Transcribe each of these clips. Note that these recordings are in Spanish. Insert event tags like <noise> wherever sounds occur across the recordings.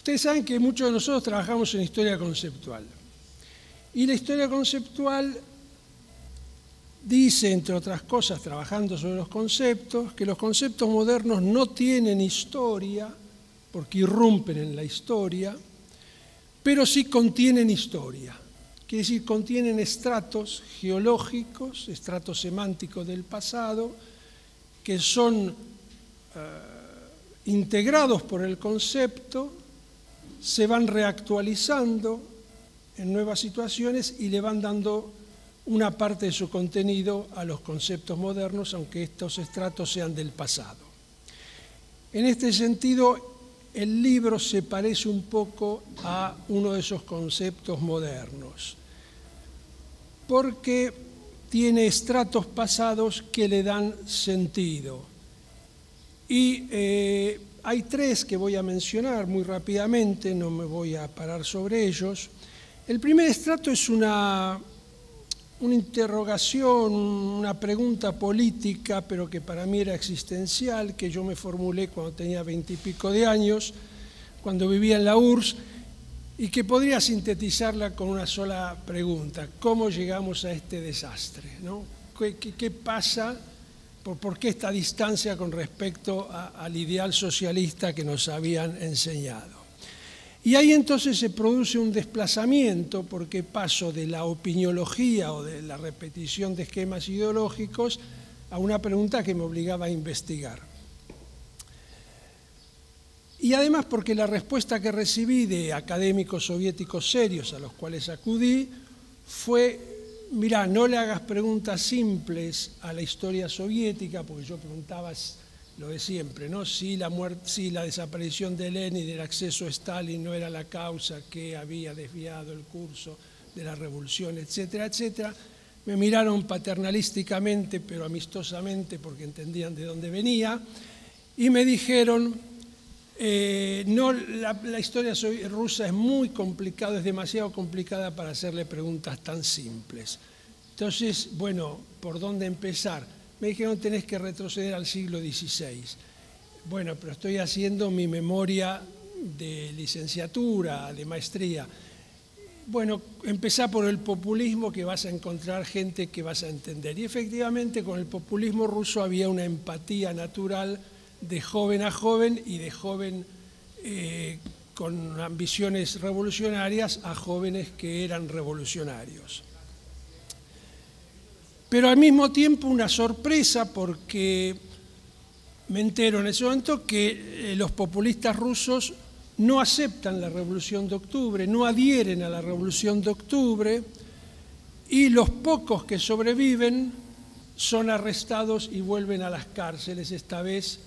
Ustedes saben que muchos de nosotros trabajamos en historia conceptual. Y la historia conceptual dice, entre otras cosas, trabajando sobre los conceptos, que los conceptos modernos no tienen historia, porque irrumpen en la historia, pero sí contienen historia. Quiere decir, contienen estratos geológicos, estratos semánticos del pasado, que son eh, integrados por el concepto se van reactualizando en nuevas situaciones y le van dando una parte de su contenido a los conceptos modernos, aunque estos estratos sean del pasado. En este sentido, el libro se parece un poco a uno de esos conceptos modernos, porque tiene estratos pasados que le dan sentido. Y eh, hay tres que voy a mencionar muy rápidamente, no me voy a parar sobre ellos. El primer estrato es una, una interrogación, una pregunta política, pero que para mí era existencial, que yo me formulé cuando tenía veintipico de años, cuando vivía en la URSS, y que podría sintetizarla con una sola pregunta, ¿cómo llegamos a este desastre? ¿no? ¿Qué, qué, qué pasa por, qué esta distancia con respecto al ideal socialista que nos habían enseñado. Y ahí entonces se produce un desplazamiento porque paso de la opiniología o de la repetición de esquemas ideológicos a una pregunta que me obligaba a investigar. Y además porque la respuesta que recibí de académicos soviéticos serios a los cuales acudí fue mira, no le hagas preguntas simples a la historia soviética, porque yo preguntaba lo de siempre, ¿no? Si la, muerte, si la desaparición de Lenin, del acceso a Stalin no era la causa que había desviado el curso de la revolución, etcétera, etcétera. Me miraron paternalísticamente, pero amistosamente, porque entendían de dónde venía, y me dijeron, eh, no, la, historia rusa es muy complicada, es demasiado complicada para hacerle preguntas tan simples. Entonces, bueno, ¿por dónde empezar? Me dijeron tenés que retroceder al siglo XVI. Bueno, pero estoy haciendo mi memoria de licenciatura, de maestría. Bueno, empezá por el populismo que vas a encontrar gente que vas a entender. Y efectivamente con el populismo ruso había una empatía natural de joven a joven y de joven eh, con ambiciones revolucionarias a jóvenes que eran revolucionarios. Pero al mismo tiempo una sorpresa porque me entero en ese momento que eh, los populistas rusos no aceptan la revolución de octubre, no adhieren a la revolución de octubre y los pocos que sobreviven son arrestados y vuelven a las cárceles, esta vez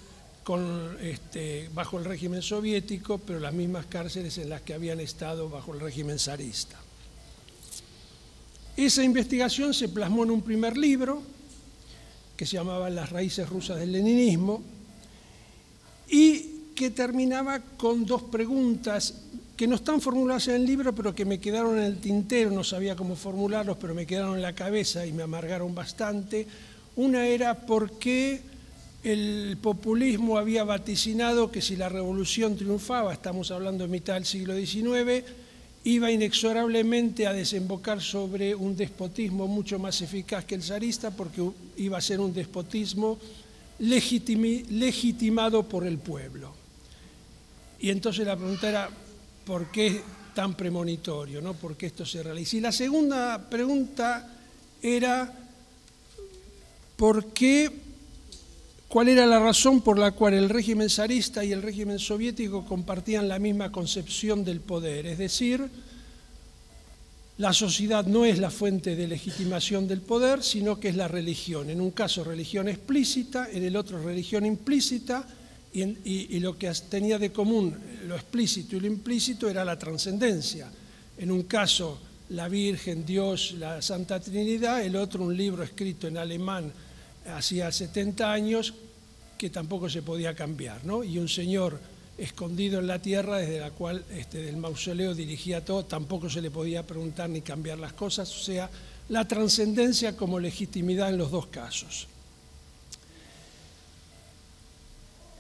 este, bajo el régimen soviético, pero las mismas cárceles en las que habían estado bajo el régimen zarista. Esa investigación se plasmó en un primer libro que se llamaba Las raíces rusas del leninismo y que terminaba con dos preguntas que no están formuladas en el libro, pero que me quedaron en el tintero, no sabía cómo formularlos, pero me quedaron en la cabeza y me amargaron bastante. Una era por qué el populismo había vaticinado que si la revolución triunfaba, estamos hablando de mitad del siglo XIX, iba inexorablemente a desembocar sobre un despotismo mucho más eficaz que el zarista, porque iba a ser un despotismo legitimado por el pueblo. Y entonces la pregunta era, ¿por qué tan premonitorio? ¿no? ¿Por qué esto se realiza? Y la segunda pregunta era, ¿por qué cuál era la razón por la cual el régimen zarista y el régimen soviético compartían la misma concepción del poder, es decir, la sociedad no es la fuente de legitimación del poder, sino que es la religión. En un caso religión explícita, en el otro religión implícita, y, lo que tenía de común lo explícito y lo implícito era la trascendencia. En un caso la Virgen, Dios, la Santa Trinidad, el otro un libro escrito en alemán hacía 70 años que tampoco se podía cambiar, ¿no? Y un señor escondido en la tierra, desde la cual este, del mausoleo dirigía todo, tampoco se le podía preguntar ni cambiar las cosas, o sea, la trascendencia como legitimidad en los dos casos.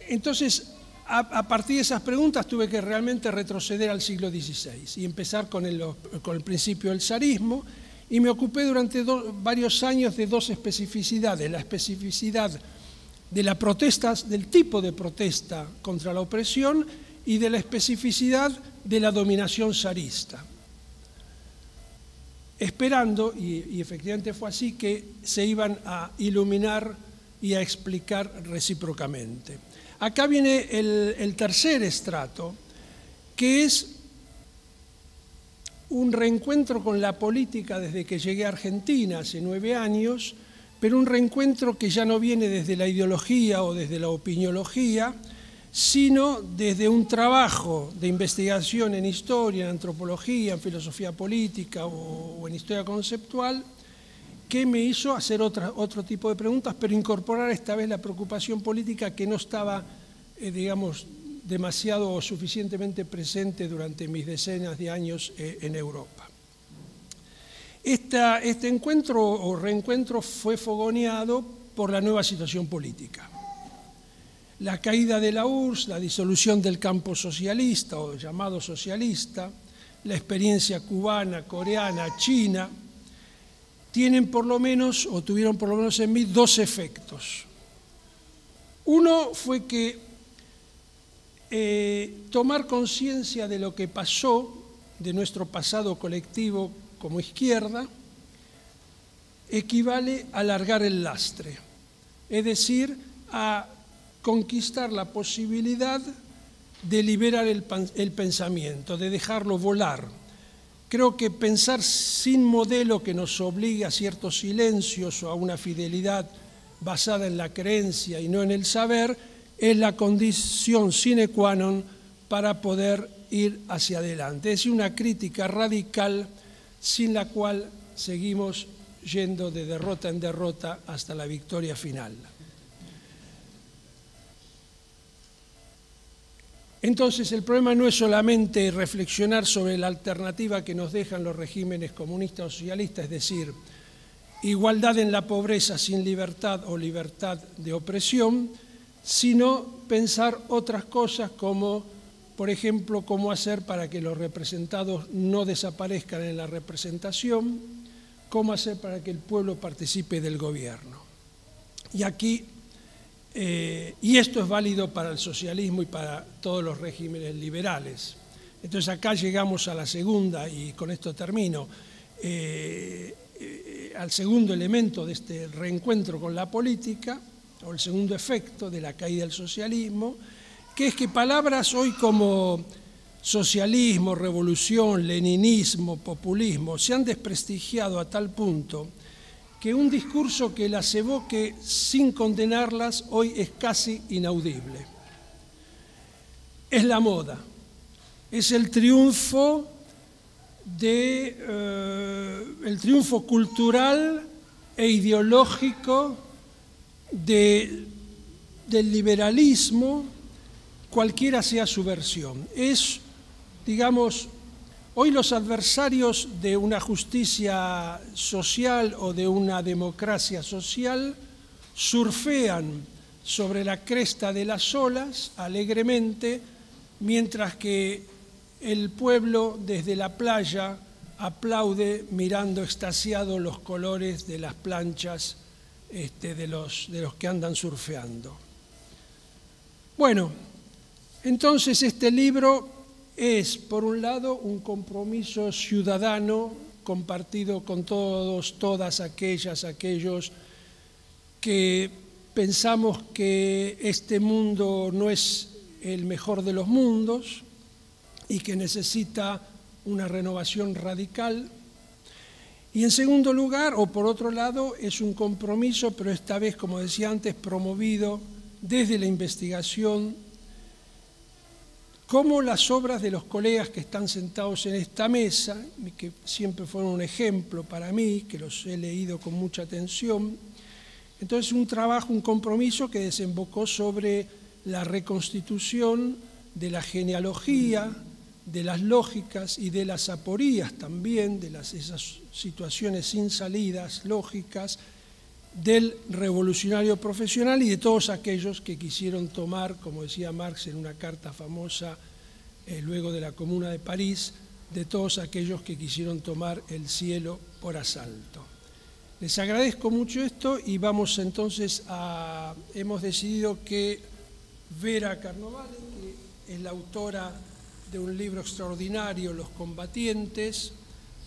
Entonces, a, partir de esas preguntas tuve que realmente retroceder al siglo XVI y empezar con el, con el principio del zarismo, y me ocupé durante varios años de dos especificidades, la especificidad de las protestas, del tipo de protesta contra la opresión y de la especificidad de la dominación zarista. Esperando, y, efectivamente fue así, que se iban a iluminar y a explicar recíprocamente. Acá viene el tercer estrato, que es un reencuentro con la política desde que llegué a Argentina hace nueve años, pero un reencuentro que ya no viene desde la ideología o desde la opiniología, sino desde un trabajo de investigación en historia, en antropología, en filosofía política o, en historia conceptual, que me hizo hacer otro tipo de preguntas, pero incorporar esta vez la preocupación política que no estaba, eh, digamos, demasiado o suficientemente presente durante mis decenas de años eh, en Europa. este encuentro o reencuentro fue fogoneado por la nueva situación política. La caída de la URSS, la disolución del campo socialista o llamado socialista, la experiencia cubana, coreana, china, tienen por lo menos, o tuvieron por lo menos en mí, dos efectos. Uno fue que eh, tomar conciencia de lo que pasó, de nuestro pasado colectivo como izquierda, equivale a largar el lastre, es decir, a conquistar la posibilidad de liberar el, el pensamiento, de dejarlo volar. Creo que pensar sin modelo que nos obligue a ciertos silencios o a una fidelidad basada en la creencia y no en el saber, es la condición sine qua non para poder ir hacia adelante. Es una crítica radical sin la cual seguimos yendo de derrota en derrota hasta la victoria final. Entonces el problema no es solamente reflexionar sobre la alternativa que nos dejan los regímenes comunistas o socialistas, es decir, igualdad en la pobreza sin libertad o libertad de opresión, sino pensar otras cosas como, por ejemplo, cómo hacer para que los representados no desaparezcan en la representación, cómo hacer para que el pueblo participe del gobierno. Y aquí, eh, y esto es válido para el socialismo y para todos los regímenes liberales. Entonces acá llegamos a la segunda, y con esto termino, eh, eh, al segundo elemento de este reencuentro con la política, o el segundo efecto de la caída del socialismo, que es que palabras hoy como socialismo, revolución, leninismo, populismo, se han desprestigiado a tal punto que un discurso que las evoque sin condenarlas hoy es casi inaudible. Es la moda, es el triunfo de eh, el triunfo cultural e ideológico del liberalismo, cualquiera sea su versión. Es, digamos, hoy los adversarios de una justicia social o de una democracia social surfean sobre la cresta de las olas alegremente, mientras que el pueblo desde la playa aplaude mirando extasiado los colores de las planchas este, de, los, de los que andan surfeando. Bueno, entonces este libro es, por un lado, un compromiso ciudadano compartido con todos, todas aquellas, aquellos que pensamos que este mundo no es el mejor de los mundos y que necesita una renovación radical y en segundo lugar, o por otro lado, es un compromiso, pero esta vez, como decía antes, promovido desde la investigación, como las obras de los colegas que están sentados en esta mesa, que siempre fueron un ejemplo para mí, que los he leído con mucha atención. Entonces, un trabajo, un compromiso que desembocó sobre la reconstitución de la genealogía, de las lógicas y de las aporías también, de las, esas situaciones sin salidas lógicas del revolucionario profesional y de todos aquellos que quisieron tomar, como decía Marx en una carta famosa eh, luego de la Comuna de París, de todos aquellos que quisieron tomar el cielo por asalto. Les agradezco mucho esto y vamos entonces a... Hemos decidido que Vera Carnoval, que es la autora de un libro extraordinario, Los combatientes,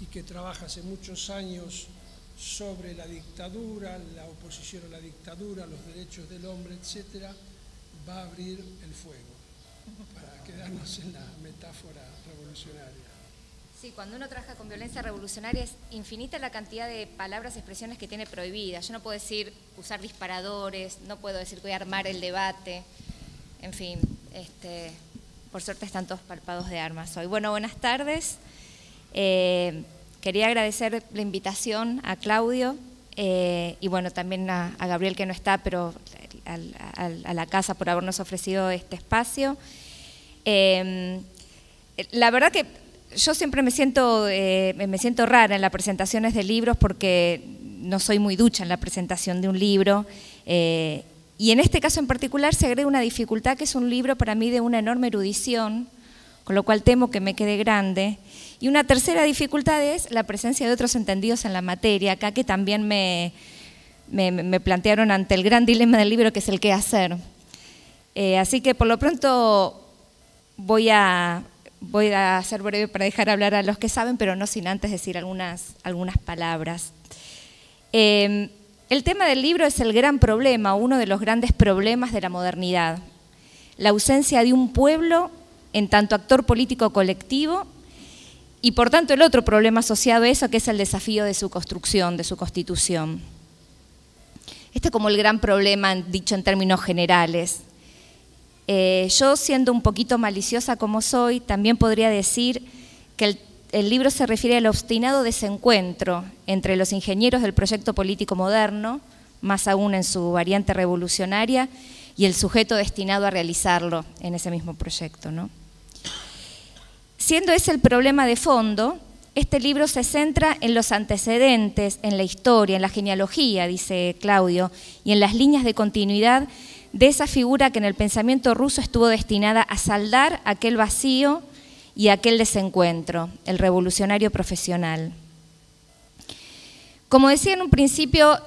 y que trabaja hace muchos años sobre la dictadura, la oposición a la dictadura, los derechos del hombre, etc., va a abrir el fuego, para quedarnos en la metáfora revolucionaria. Sí, cuando uno trabaja con violencia revolucionaria es infinita la cantidad de palabras y expresiones que tiene prohibidas. Yo no puedo decir usar disparadores, no puedo decir que voy a armar el debate, en fin, este, por suerte están todos palpados de armas hoy. Bueno, buenas tardes. Eh, quería agradecer la invitación a Claudio eh, y bueno, también a, Gabriel que no está, pero a la casa por habernos ofrecido este espacio. Eh, la verdad que yo siempre me siento, me siento rara en las presentaciones de libros porque no soy muy ducha en la presentación de un libro. Y en este caso en particular se agrega una dificultad que es un libro para mí de una enorme erudición, con lo cual temo que me quede grande. Y una tercera dificultad es la presencia de otros entendidos en la materia, acá que también me, plantearon ante el gran dilema del libro que es el qué hacer. Eh, así que por lo pronto voy a, voy a ser breve para dejar hablar a los que saben, pero no sin antes decir algunas, algunas palabras. Eh, el tema del libro es el gran problema, uno de los grandes problemas de la modernidad. La ausencia de un pueblo en tanto actor político colectivo y por tanto el otro problema asociado a eso que es el desafío de su construcción, de su constitución. Este es como el gran problema dicho en términos generales. Eh, yo siendo un poquito maliciosa como soy, también podría decir que el el libro se refiere al obstinado desencuentro entre los ingenieros del proyecto político moderno, más aún en su variante revolucionaria, y el sujeto destinado a realizarlo en ese mismo proyecto. Siendo ese el problema de fondo, este libro se centra en los antecedentes, en la historia, en la genealogía, dice Claudio, y en las líneas de continuidad de esa figura que en el pensamiento ruso estuvo destinada a saldar aquel vacío y aquel desencuentro, el revolucionario profesional. Como decía en un principio,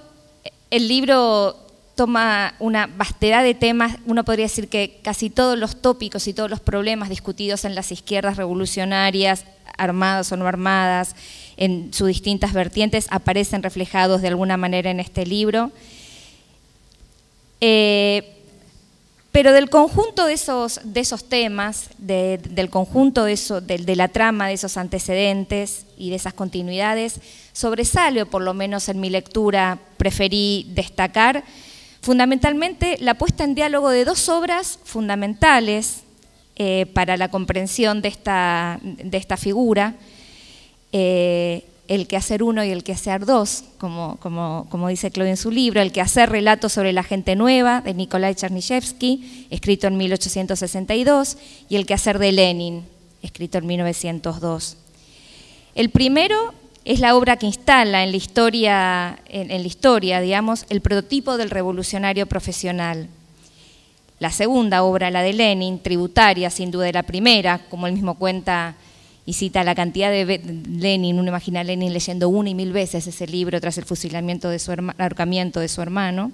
el libro toma una vastedad de temas, uno podría decir que casi todos los tópicos y todos los problemas discutidos en las izquierdas revolucionarias, armadas o no armadas, en sus distintas vertientes, aparecen reflejados de alguna manera en este libro. Eh, pero del conjunto de esos, de esos temas, del conjunto de, eso, la trama, de esos antecedentes y de esas continuidades, sobresale, o por lo menos en mi lectura preferí destacar, fundamentalmente la puesta en diálogo de dos obras fundamentales eh, para la comprensión de esta, de esta figura, eh, el quehacer uno y el quehacer dos, como, como, dice Claudio en su libro, el quehacer relatos sobre la gente nueva de Nikolai Chernyshevsky, escrito en 1862, y el quehacer de Lenin, escrito en 1902. El primero es la obra que instala en la historia, en, en la historia digamos, el prototipo del revolucionario profesional. La segunda obra, la de Lenin, tributaria sin duda de la primera, como él mismo cuenta y cita la cantidad de Lenin, uno imagina a Lenin leyendo una y mil veces ese libro tras el fusilamiento de su hermano, ahorcamiento de su hermano.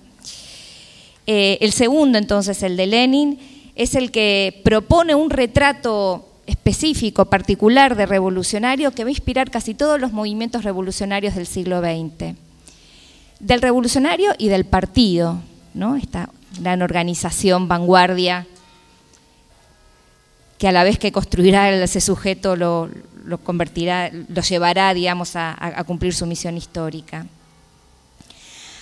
Eh, el segundo, entonces, el de Lenin, es el que propone un retrato específico, particular de revolucionario que va a inspirar casi todos los movimientos revolucionarios del siglo XX. Del revolucionario y del partido, ¿no? esta gran organización, vanguardia que a la vez que construirá ese sujeto lo, convertirá, lo llevará, digamos, a, cumplir su misión histórica.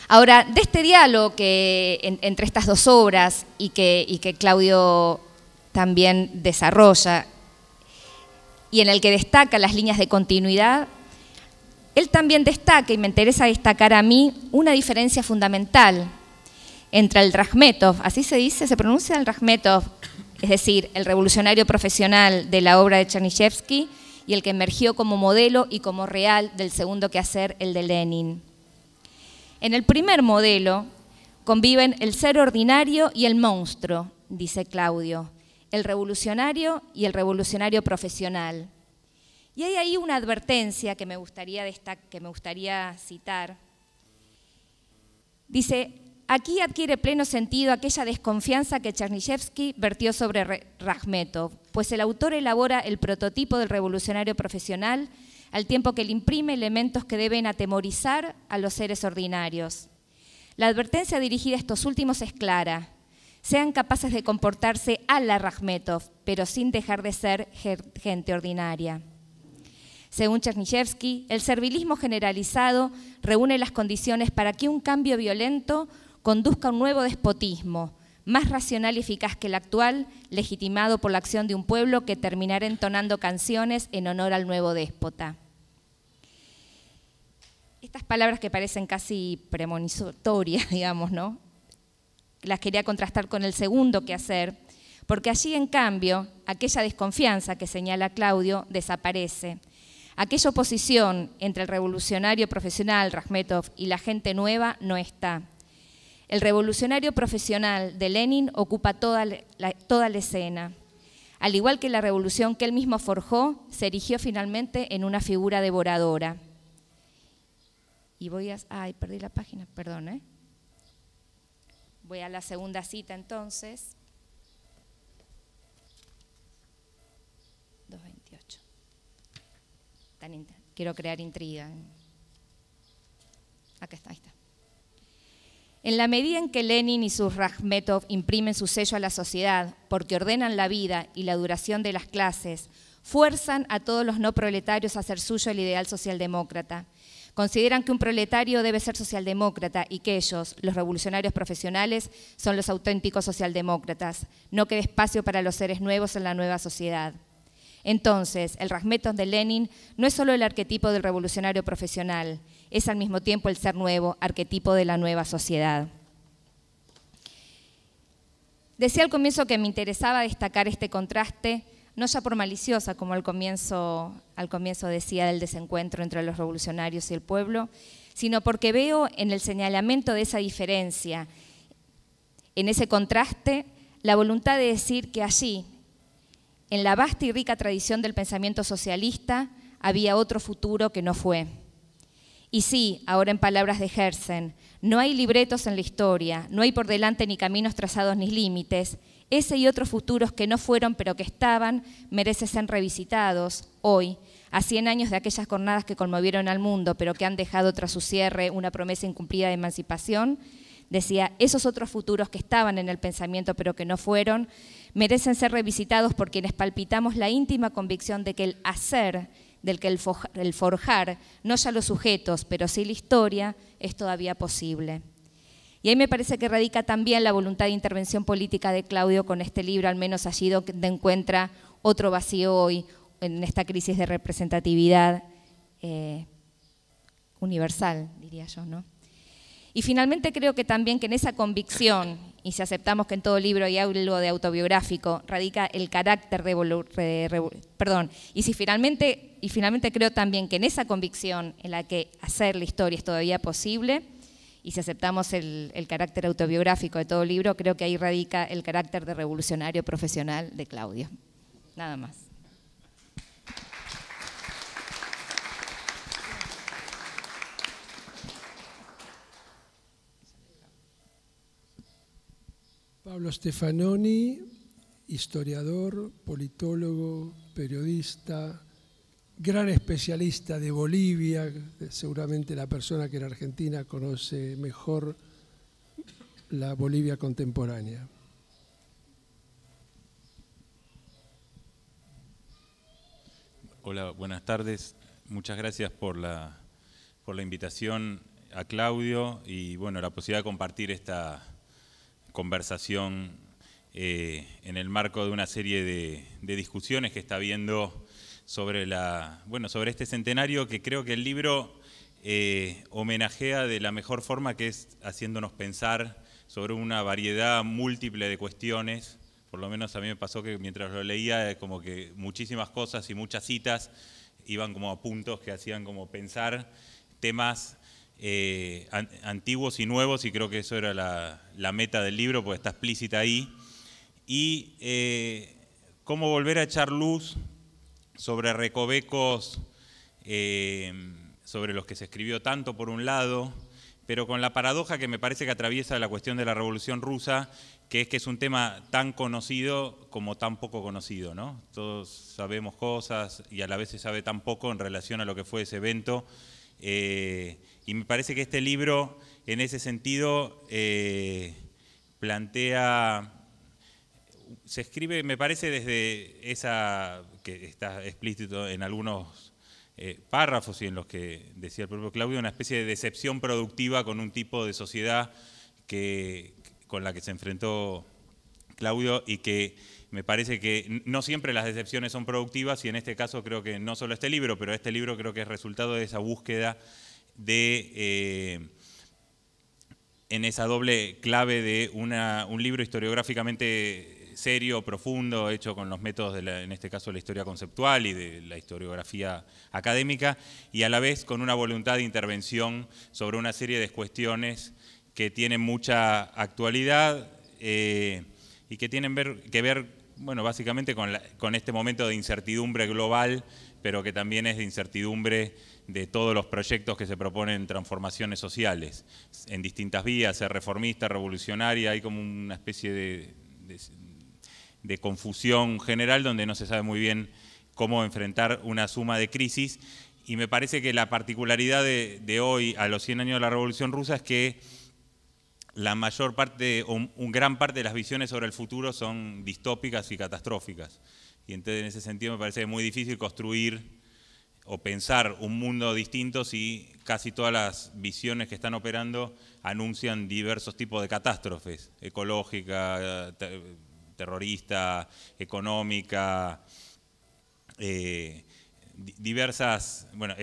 Ahora, de este diálogo que, entre estas dos obras y que, y que Claudio también desarrolla, y en el que destaca las líneas de continuidad, él también destaca, y me interesa destacar a mí, una diferencia fundamental entre el Rajmetov, así se dice, se pronuncia el Rajmetov, es decir, el revolucionario profesional de la obra de Chernyshevsky y el que emergió como modelo y como real del segundo quehacer, el de Lenin. En el primer modelo conviven el ser ordinario y el monstruo, dice Claudio, el revolucionario y el revolucionario profesional. Y hay ahí una advertencia que me gustaría, que me gustaría citar. Dice, Aquí adquiere pleno sentido aquella desconfianza que Chernyshevsky vertió sobre Rachmetov, pues el autor elabora el prototipo del revolucionario profesional al tiempo que le imprime elementos que deben atemorizar a los seres ordinarios. La advertencia dirigida a estos últimos es clara. Sean capaces de comportarse a la Rajmetov, pero sin dejar de ser gente ordinaria. Según Chernyshevsky, el servilismo generalizado reúne las condiciones para que un cambio violento conduzca un nuevo despotismo, más racional y eficaz que el actual, legitimado por la acción de un pueblo que terminará entonando canciones en honor al nuevo déspota. Estas palabras que parecen casi premonitorias, <laughs> digamos, ¿no? Las quería contrastar con el segundo que hacer, porque allí, en cambio, aquella desconfianza que señala Claudio desaparece. Aquella oposición entre el revolucionario profesional Rasmetov y la gente nueva no está. El revolucionario profesional de Lenin ocupa toda la, toda la escena. Al igual que la revolución que él mismo forjó, se erigió finalmente en una figura devoradora. Y voy a... Ay, perdí la página, perdón, ¿eh? Voy a la segunda cita entonces. 228. Tan, quiero crear intriga. Aquí está, ahí está. En la medida en que Lenin y sus Rajmetov imprimen su sello a la sociedad, porque ordenan la vida y la duración de las clases, fuerzan a todos los no proletarios a hacer suyo el ideal socialdemócrata. Consideran que un proletario debe ser socialdemócrata y que ellos, los revolucionarios profesionales, son los auténticos socialdemócratas. No queda espacio para los seres nuevos en la nueva sociedad. Entonces, el Rasmetos de Lenin no es solo el arquetipo del revolucionario profesional, es al mismo tiempo el ser nuevo, arquetipo de la nueva sociedad. Decía al comienzo que me interesaba destacar este contraste, no ya por maliciosa, como al comienzo, al comienzo decía del desencuentro entre los revolucionarios y el pueblo, sino porque veo en el señalamiento de esa diferencia, en ese contraste, la voluntad de decir que allí, en la vasta y rica tradición del pensamiento socialista había otro futuro que no fue. Y sí, ahora en palabras de Herzen, no hay libretos en la historia, no hay por delante ni caminos trazados ni límites. Ese y otros futuros que no fueron pero que estaban merecen ser revisitados hoy, a 100 años de aquellas jornadas que conmovieron al mundo pero que han dejado tras su cierre una promesa incumplida de emancipación decía, esos otros futuros que estaban en el pensamiento pero que no fueron, merecen ser revisitados por quienes palpitamos la íntima convicción de que el hacer, del que el forjar, no ya los sujetos, pero sí la historia, es todavía posible. Y ahí me parece que radica también la voluntad de intervención política de Claudio con este libro, al menos allí donde encuentra otro vacío hoy en esta crisis de representatividad eh, universal, diría yo, ¿no? Y finalmente creo que también que en esa convicción, y si aceptamos que en todo libro hay algo de autobiográfico, radica el carácter de... Perdón, y si finalmente, y finalmente creo también que en esa convicción en la que hacer la historia es todavía posible, y si aceptamos el, el carácter autobiográfico de todo libro, creo que ahí radica el carácter de revolucionario profesional de Claudio. Nada más. Pablo Stefanoni, historiador, politólogo, periodista, gran especialista de Bolivia, seguramente la persona que en Argentina conoce mejor la Bolivia contemporánea. Hola, buenas tardes. Muchas gracias por la, por la invitación a Claudio y bueno, la posibilidad de compartir esta, conversación eh, en el marco de una serie de, discusiones que está habiendo sobre, la, bueno, sobre este centenario que creo que el libro eh, homenajea de la mejor forma que es haciéndonos pensar sobre una variedad múltiple de cuestiones. Por lo menos a mí me pasó que mientras lo leía, eh, como que muchísimas cosas y muchas citas iban como a puntos que hacían como pensar temas eh, antiguos y nuevos, y creo que eso era la, meta del libro, porque está explícita ahí, y eh, cómo volver a echar luz sobre recovecos eh, sobre los que se escribió tanto por un lado, pero con la paradoja que me parece que atraviesa la cuestión de la Revolución Rusa, que es que es un tema tan conocido como tan poco conocido, ¿no? Todos sabemos cosas y a la vez se sabe tan poco en relación a lo que fue ese evento. Y me parece que este libro, en ese sentido, eh, plantea, se escribe, me parece, desde esa, que está explícito en algunos eh, párrafos y en los que decía el propio Claudio, una especie de decepción productiva con un tipo de sociedad que, con la que se enfrentó Claudio y que me parece que no siempre las decepciones son productivas y en este caso creo que no solo este libro, pero este libro creo que es resultado de esa búsqueda de, eh, en esa doble clave de un libro historiográficamente serio, profundo, hecho con los métodos, en este caso, de la historia conceptual y de la historiografía académica, y a la vez con una voluntad de intervención sobre una serie de cuestiones que tienen mucha actualidad eh, y que tienen que ver, bueno, básicamente con este momento de incertidumbre global, pero que también es de incertidumbre de todos los proyectos que se proponen transformaciones sociales, en distintas vías, ser reformista, revolucionaria, hay como una especie de, de, confusión general donde no se sabe muy bien cómo enfrentar una suma de crisis y me parece que la particularidad de, hoy, a los 100 años de la Revolución Rusa, es que la mayor parte, o un gran parte de las visiones sobre el futuro son distópicas y catastróficas. Y entonces en ese sentido me parece muy difícil construir o pensar un mundo distinto si casi todas las visiones que están operando anuncian diversos tipos de catástrofes, ecológica, terrorista, económica, eh, diversas, bueno,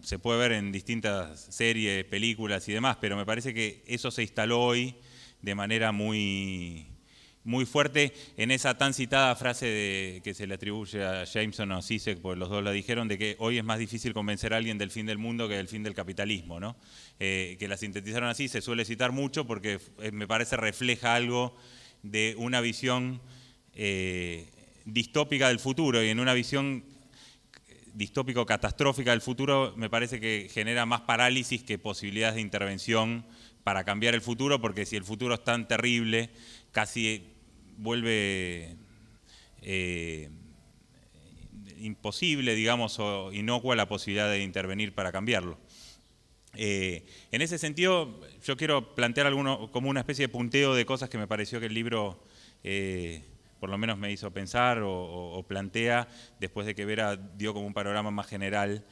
se puede ver en distintas series, películas y demás, pero me parece que eso se instaló hoy de manera muy, muy fuerte en esa tan citada frase que se le atribuye a Jameson o Sisek, porque los dos la dijeron, de que hoy es más difícil convencer a alguien del fin del mundo que del fin del capitalismo, ¿no? Eh, que la sintetizaron así, se suele citar mucho porque eh, me parece refleja algo de una visión eh, distópica del futuro y en una visión distópico catastrófica del futuro me parece que genera más parálisis que posibilidades de intervención para cambiar el futuro, porque si el futuro es tan terrible, casi vuelve eh, imposible, digamos, o inocua la posibilidad de intervenir para cambiarlo. Eh, en ese sentido, yo quiero plantear alguno, como una especie de punteo de cosas que me pareció que el libro eh, por lo menos me hizo pensar o, plantea, después de que Vera dio como un panorama más general.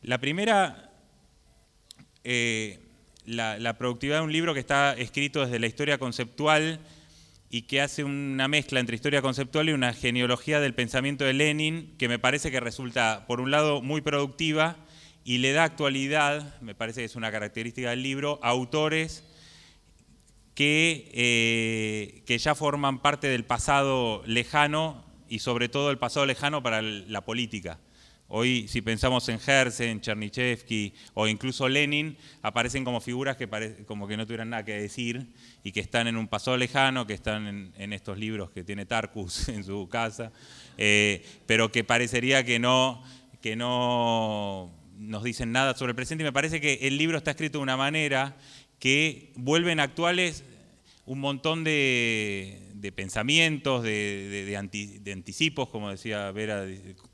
la primera, la productividad de un libro que está escrito desde la historia conceptual y que hace una mezcla entre historia conceptual y una genealogía del pensamiento de Lenin, que me parece que resulta, por un lado, muy productiva y le da actualidad, me parece que es una característica del libro, a autores que, eh, que ya forman parte del pasado lejano y sobre todo el pasado lejano para la política. Hoy, si pensamos en Herzen, Chernyshevsky o incluso Lenin, aparecen como figuras que como que no tuvieran nada que decir y que están en un paso lejano, que están en, estos libros que tiene Tarkus <laughs> en su casa, eh, pero que parecería que no, que no nos dicen nada sobre el presente. Y me parece que el libro está escrito de una manera que vuelven actuales un montón de, pensamientos, de, anticipos, como decía Vera,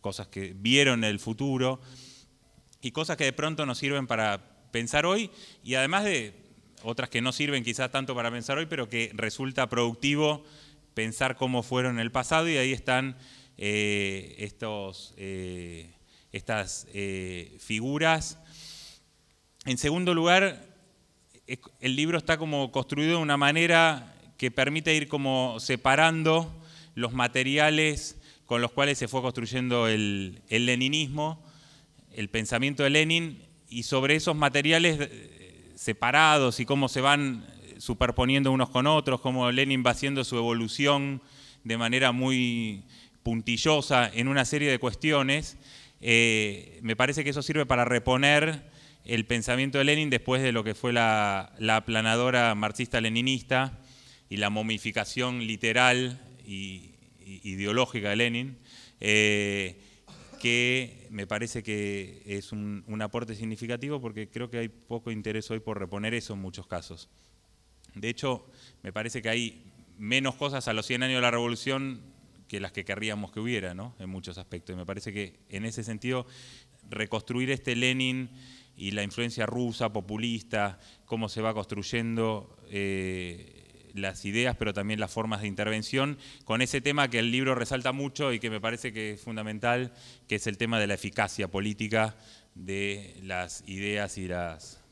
cosas que vieron el futuro y cosas que de pronto nos sirven para pensar hoy y además de otras que no sirven quizás tanto para pensar hoy, pero que resulta productivo pensar cómo fueron en el pasado y ahí están eh, estos, eh, estas eh, figuras. En segundo lugar, el libro está como construido de una manera que permite ir como separando los materiales con los cuales se fue construyendo el, leninismo, el pensamiento de Lenin, y sobre esos materiales eh, separados y cómo se van superponiendo unos con otros, cómo Lenin va haciendo su evolución de manera muy puntillosa en una serie de cuestiones, eh, me parece que eso sirve para reponer el pensamiento de Lenin después de lo que fue la, aplanadora marxista-leninista y la momificación literal y, ideológica de Lenin, eh, que me parece que es un, aporte significativo porque creo que hay poco interés hoy por reponer eso en muchos casos. De hecho, me parece que hay menos cosas a los 100 años de la revolución que las que querríamos que hubiera, ¿no? En muchos aspectos. Y me parece que en ese sentido, reconstruir este Lenin y la influencia rusa, populista, cómo se va construyendo eh, las ideas, pero también las formas de intervención, con ese tema que el libro resalta mucho y que me parece que es fundamental, que es el tema de la eficacia política de las ideas y las,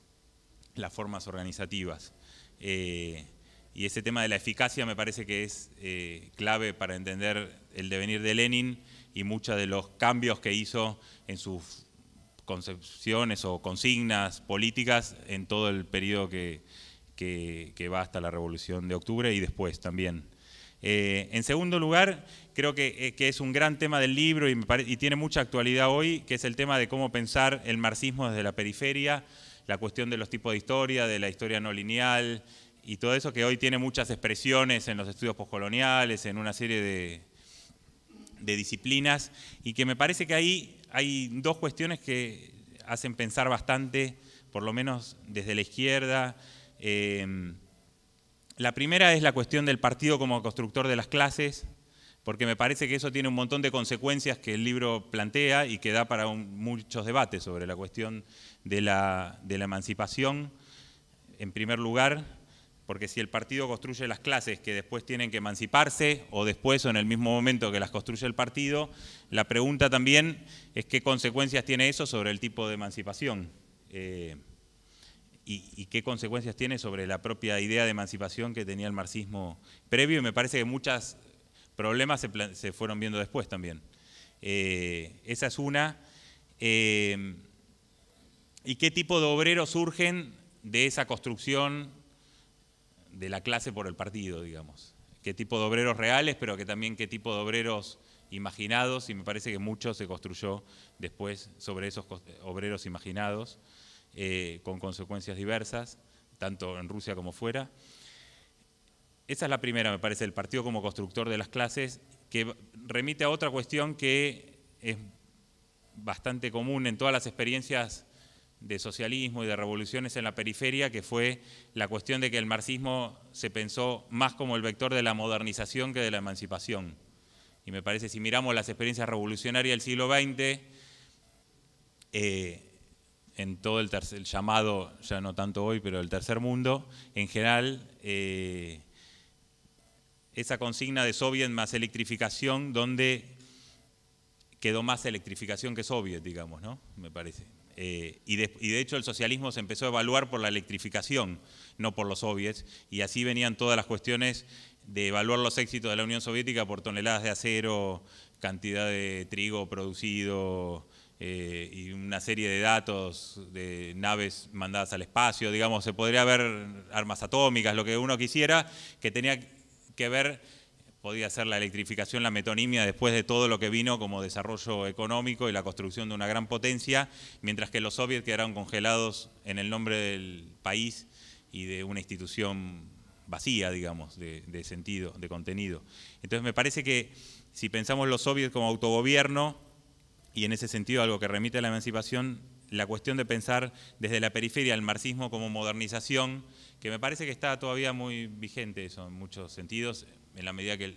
las formas organizativas. Eh, y ese tema de la eficacia me parece que es eh, clave para entender el devenir de Lenin y muchos de los cambios que hizo en sus concepciones o consignas políticas en todo el periodo que, va hasta la Revolución de Octubre y después también. Eh, en segundo lugar, creo eh, que, es un gran tema del libro y, tiene mucha actualidad hoy, que es el tema de cómo pensar el marxismo desde la periferia, la cuestión de los tipos de historia, de la historia no lineal y todo eso que hoy tiene muchas expresiones en los estudios poscoloniales, en una serie de disciplinas, y que me parece que ahí hay dos cuestiones que hacen pensar bastante, por lo menos desde la izquierda. Em, la primera es la cuestión del partido como constructor de las clases, porque me parece que eso tiene un montón de consecuencias que el libro plantea y que da para muchos debates sobre la cuestión de la emancipación, en primer lugar, porque si el partido construye las clases que después tienen que emanciparse o después o en el mismo momento que las construye el partido, la pregunta también es qué consecuencias tiene eso sobre el tipo de emancipación eh, y, qué consecuencias tiene sobre la propia idea de emancipación que tenía el marxismo previo y me parece que muchos problemas se, fueron viendo después también. Eh, esa es una. Eh, ¿Y qué tipo de obreros surgen de esa construcción de la clase por el partido, digamos. Qué tipo de obreros reales, pero que también qué tipo de obreros imaginados, y me parece que mucho se construyó después sobre esos obreros imaginados, eh, con consecuencias diversas, tanto en Rusia como fuera. Esa es la primera, me parece, el partido como constructor de las clases, que remite a otra cuestión que es bastante común en todas las experiencias de socialismo y de revoluciones en la periferia, que fue la cuestión de que el marxismo se pensó más como el vector de la modernización que de la emancipación. Y me parece, si miramos las experiencias revolucionarias del siglo XX, eh, en todo el, tercer, llamado, ya no tanto hoy, pero el tercer mundo, en general, eh, esa consigna de Soviet más electrificación, donde quedó más electrificación que Soviet, digamos, ¿no? Me parece. Eh, y, de, hecho el socialismo se empezó a evaluar por la electrificación, no por los soviets, y así venían todas las cuestiones de evaluar los éxitos de la Unión Soviética por toneladas de acero, cantidad de trigo producido eh, y una serie de datos de naves mandadas al espacio, digamos, se podría ver armas atómicas, lo que uno quisiera, que tenía que ver podía ser la electrificación, la metonimia, después de todo lo que vino como desarrollo económico y la construcción de una gran potencia, mientras que los soviets quedaron congelados en el nombre del país y de una institución vacía, digamos, de, sentido, de contenido. Entonces me parece que si pensamos los soviets como autogobierno, y en ese sentido algo que remite a la emancipación, la cuestión de pensar desde la periferia al marxismo como modernización, que me parece que está todavía muy vigente eso en muchos sentidos, en la medida que,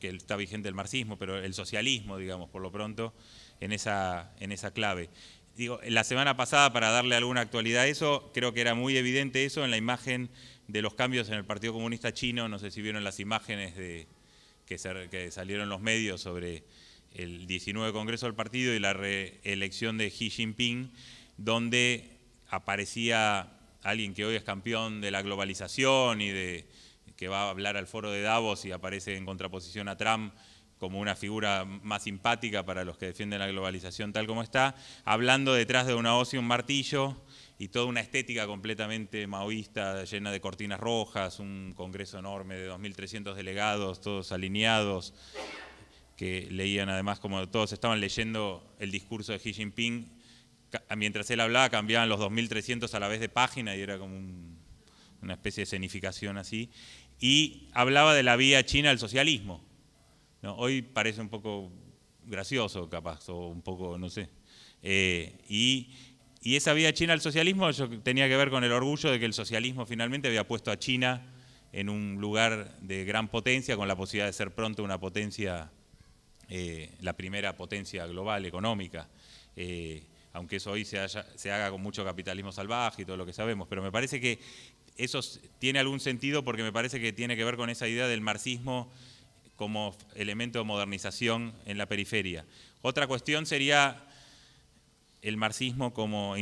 que está vigente el marxismo, pero el socialismo, digamos, por lo pronto, en esa, en esa clave. Digo, la semana pasada, para darle alguna actualidad a eso, creo que era muy evidente eso en la imagen de los cambios en el Partido Comunista Chino, no sé si vieron las imágenes de, que, salieron los medios sobre el 19 Congreso del Partido y la reelección de Xi Jinping, donde aparecía alguien que hoy es campeón de la globalización y de que va a hablar al foro de Davos y aparece en contraposición a Trump como una figura más simpática para los que defienden la globalización tal como está, hablando detrás de una hoz y un martillo y toda una estética completamente maoísta, llena de cortinas rojas, un congreso enorme de 2.300 delegados, todos alineados, que leían además como todos estaban leyendo el discurso de Xi Jinping, mientras él hablaba cambiaban los 2.300 a la vez de página y era como una especie de cenificación así y hablaba de la vía china al socialismo. Hoy parece un poco gracioso, capaz, o un poco, no sé. Eh, y, esa vía china al socialismo tenía que ver con el orgullo de que el socialismo finalmente había puesto a China en un lugar de gran potencia, con la posibilidad de ser pronto una potencia, eh, la primera potencia global económica. Eh, aunque eso hoy se, se, haga con mucho capitalismo salvaje y todo lo que sabemos, pero me parece que, eso tiene algún sentido porque me parece que tiene que ver con esa idea del marxismo como elemento de modernización en la periferia. Otra cuestión sería el marxismo como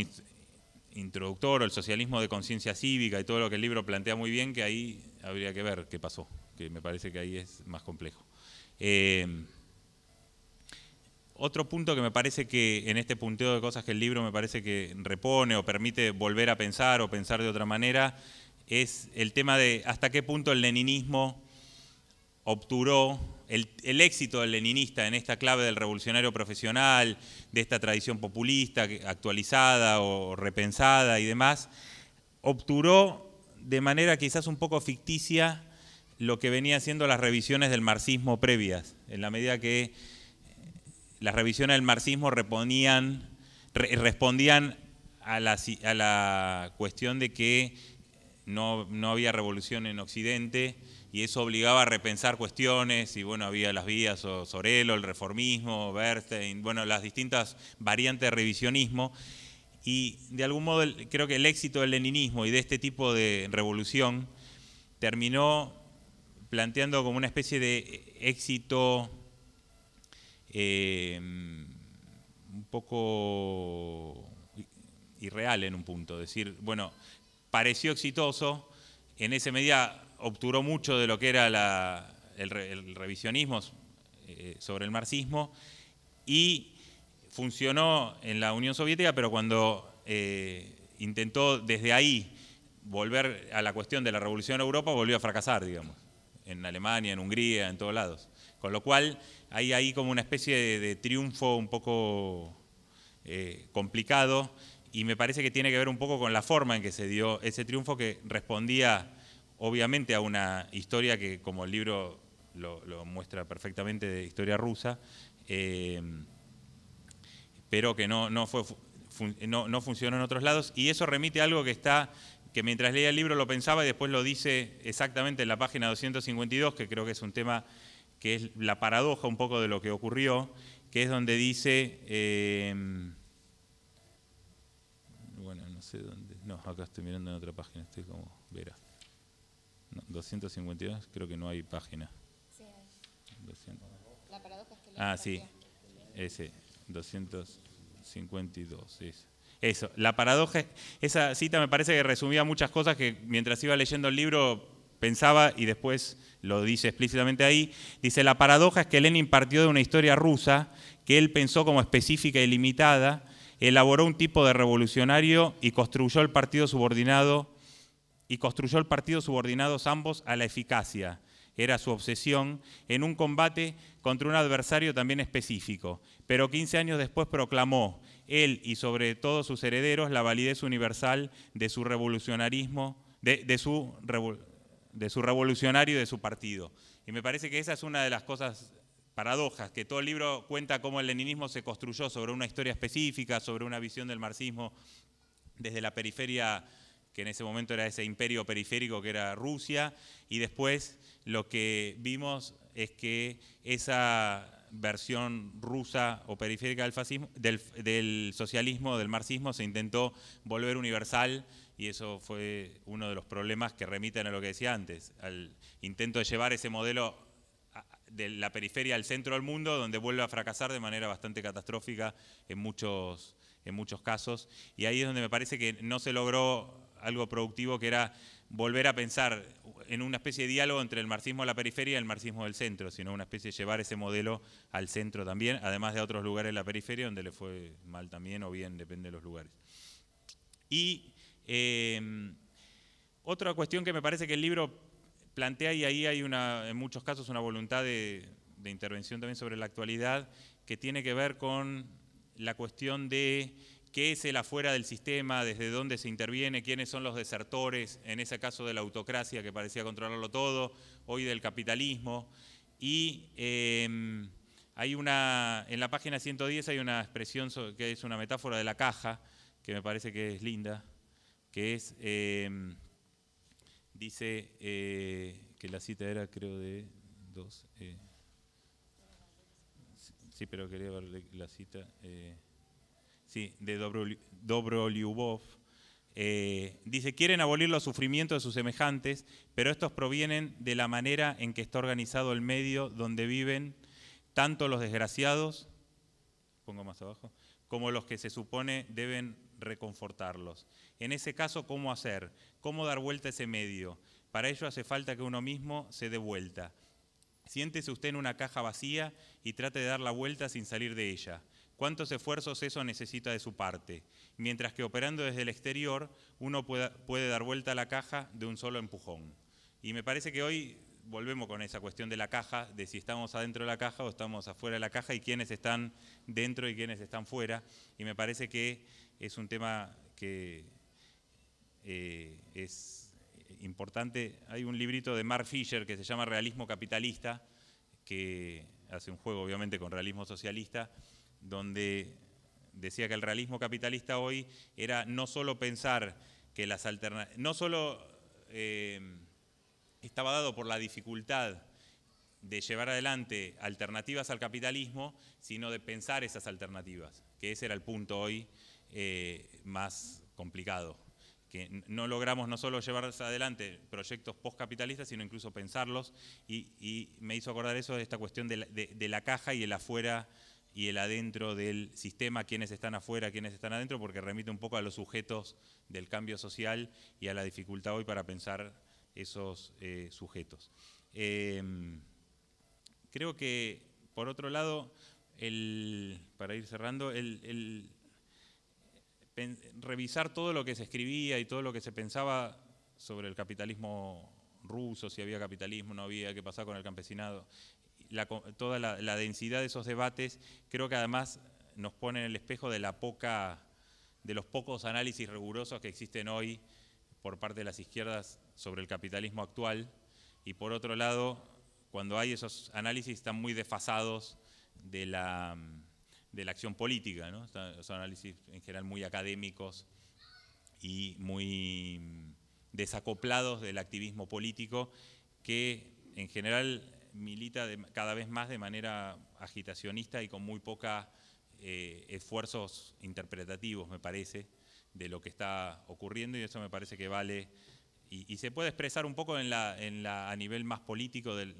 introductor o el socialismo de conciencia cívica y todo lo que el libro plantea muy bien, que ahí habría que ver qué pasó, que me parece que ahí es más complejo. Eh, otro punto que me parece que en este punteo de cosas que el libro me parece que repone o permite volver a pensar o pensar de otra manera es el tema de hasta qué punto el leninismo obturó el, éxito del leninista en esta clave del revolucionario profesional, de esta tradición populista actualizada o repensada y demás, obturó de manera quizás un poco ficticia lo que venía siendo las revisiones del marxismo previas, en la medida que eh, las revisiones del marxismo respondían a a la cuestión de que no, había revolución en Occidente y eso obligaba a repensar cuestiones y bueno, había las vías o Sorelo, el reformismo, Bernstein, bueno, las distintas variantes de revisionismo y de algún modo creo que el éxito del leninismo y de este tipo de revolución terminó planteando como una especie de éxito eh, un poco irreal en un punto, decir, bueno, pareció exitoso, en ese medida obturó mucho de lo que era el, revisionismo eh, sobre el marxismo y funcionó en la Unión Soviética, pero cuando eh, intentó desde ahí volver a la cuestión de la revolución en Europa, volvió a fracasar, digamos, en Alemania, en Hungría, en todos lados. Con lo cual hay ahí como una especie de, triunfo un poco eh, complicado y me parece que tiene que ver un poco con la forma en que se dio ese triunfo que respondía obviamente a una historia que como el libro lo, muestra perfectamente de historia rusa, eh, pero que no, no, fue, no, no, funcionó en otros lados y eso remite a algo que está que mientras leía el libro lo pensaba y después lo dice exactamente en la página 252, que creo que es un tema que es la paradoja un poco de lo que ocurrió, que es donde dice... Eh, no, acá estoy mirando en otra página, estoy como, verá. 252, creo que no hay página. Sí, hay. La paradoja es que Ah, sí, ese, 252, Eso, la paradoja, esa cita me parece que resumía muchas cosas que mientras iba leyendo el libro pensaba y después lo dice explícitamente ahí. Dice, la paradoja es que Lenin partió de una historia rusa que él pensó como específica y limitada elaboró un tipo de revolucionario y construyó el partido subordinado y construyó el partido subordinados ambos a la eficacia. Era su obsesión en un combate contra un adversario también específico, pero 15 años después proclamó él y sobre todo sus herederos la validez universal de su revolucionarismo, de, su, de su revolucionario y de su partido. Y me parece que esa es una de las cosas paradojas, que todo el libro cuenta cómo el leninismo se construyó sobre una historia específica, sobre una visión del marxismo desde la periferia, que en ese momento era ese imperio periférico que era Rusia, y después lo que vimos es que esa versión rusa o periférica del, fascismo, del, socialismo, del marxismo, se intentó volver universal y eso fue uno de los problemas que remiten a lo que decía antes, al intento de llevar ese modelo de la periferia al centro del mundo, donde vuelve a fracasar de manera bastante catastrófica en muchos, en muchos casos. Y ahí es donde me parece que no se logró algo productivo, que era volver a pensar en una especie de diálogo entre el marxismo de la periferia y el marxismo del centro, sino una especie de llevar ese modelo al centro también, además de otros lugares de la periferia donde le fue mal también o bien, depende de los lugares. Y eh, otra cuestión que me parece que el libro plantea, y ahí hay una, en muchos casos una voluntad de, intervención también sobre la actualidad, que tiene que ver con la cuestión de qué es el afuera del sistema, desde dónde se interviene, quiénes son los desertores, en ese caso de la autocracia que parecía controlarlo todo, hoy del capitalismo. Y em, hay una, en la página 110 hay una expresión que es una metáfora de la caja, que me parece que es linda, que es em, dice eh, que la cita era, creo, de dos. Eh, sí, pero quería ver la cita. Eh, sí, de Dobroliubov. dice, quieren abolir los sufrimientos de sus semejantes, pero estos provienen de la manera en que está organizado el medio donde viven tanto los desgraciados, pongo más abajo, como los que se supone deben reconfortarlos. En ese caso, ¿cómo hacer? ¿Cómo dar vuelta ese medio? Para ello hace falta que uno mismo se dé vuelta. Siéntese usted en una caja vacía y trate de dar la vuelta sin salir de ella. ¿Cuántos esfuerzos eso necesita de su parte? Mientras que operando desde el exterior, uno puede, puede dar vuelta a la caja de un solo empujón. Y me parece que hoy volvemos con esa cuestión de la caja, de si estamos adentro de la caja o estamos afuera de la caja y quiénes están dentro y quiénes están fuera. Y me parece que es un tema que eh, es importante. Hay un librito de Mark Fisher que se llama Realismo Capitalista, que hace un juego obviamente con realismo socialista, donde decía que el realismo capitalista hoy era no solo pensar que las alternativas, no solo eh, estaba dado por la dificultad de llevar adelante alternativas al capitalismo, sino de pensar esas alternativas, que ese era el punto hoy eh, más complicado. Que no logramos no solo llevar adelante proyectos postcapitalistas, sino incluso pensarlos. Y, me hizo acordar eso de esta cuestión de la, caja y el afuera y el adentro del sistema, quiénes están afuera, quiénes están adentro, porque remite un poco a los sujetos del cambio social y a la dificultad hoy para pensar esos eh, sujetos. Em, creo que, por otro lado, el, para ir cerrando, el, revisar todo lo que se escribía y todo lo que se pensaba sobre el capitalismo ruso, si había capitalismo, no había, qué pasar con el campesinado, toda la, la densidad de esos debates, creo que además nos pone en el espejo de la poca de los pocos análisis rigurosos que existen hoy por parte de las izquierdas sobre el capitalismo actual y por otro lado, cuando hay esos análisis están muy desfasados de la de la acción política, son análisis en general muy académicos y muy mm, desacoplados del activismo político que en general milita cada vez más de manera agitacionista y con muy pocos eh, esfuerzos interpretativos, me parece, de lo que está ocurriendo y eso me parece que vale y, se puede expresar un poco en la, en la, a nivel más político de,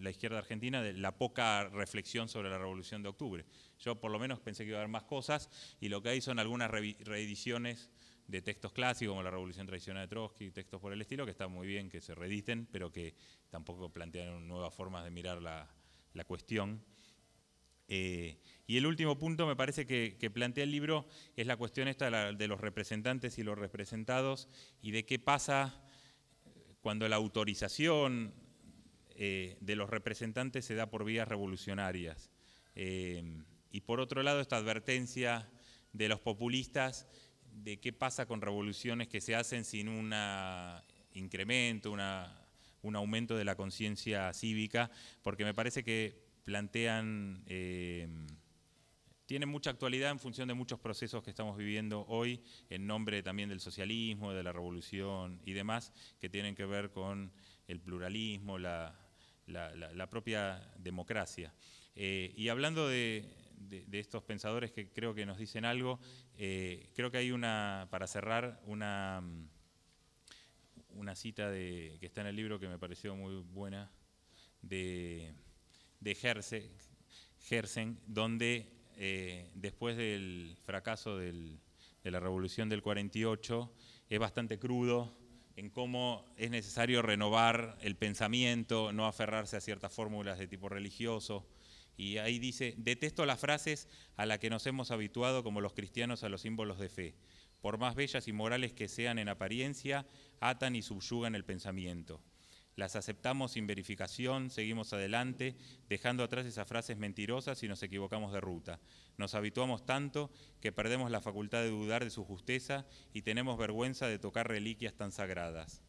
la izquierda argentina la poca reflexión sobre la Revolución de Octubre. Yo por lo menos pensé que iba a haber más cosas y lo que hay son algunas reediciones de textos clásicos como la Revolución Tradicional de Trotsky, textos por el estilo, que está muy bien que se reediten, pero que tampoco plantean nuevas formas de mirar la, la cuestión. Eh, y el último punto me parece que, plantea el libro es la cuestión esta de, los representantes y los representados y de qué pasa eh, cuando la autorización eh, de los representantes se da por vías revolucionarias. Eh, y por otro lado esta advertencia de los populistas de qué pasa con revoluciones que se hacen sin un incremento, una, un aumento de la conciencia cívica, porque me parece que plantean tiene mucha actualidad en función de muchos procesos que estamos viviendo hoy, en nombre también del socialismo, de la revolución y demás, que tienen que ver con el pluralismo, la, propia democracia. Eh, y hablando de, estos pensadores que creo que nos dicen algo, eh, creo que hay una, para cerrar, una, cita de, que está en el libro que me pareció muy buena, de, de donde eh, después del fracaso de la revolución del 48, es bastante crudo en cómo es necesario renovar el pensamiento, no aferrarse a ciertas fórmulas de tipo religioso. Y ahí dice, detesto las frases a las que nos hemos habituado como los cristianos a los símbolos de fe. Por más bellas y morales que sean en apariencia, atan y subyugan el pensamiento las aceptamos sin verificación, seguimos adelante, dejando atrás esas frases mentirosas y nos equivocamos de ruta. Nos habituamos tanto que perdemos la facultad de dudar de su justeza y tenemos vergüenza de tocar reliquias tan sagradas.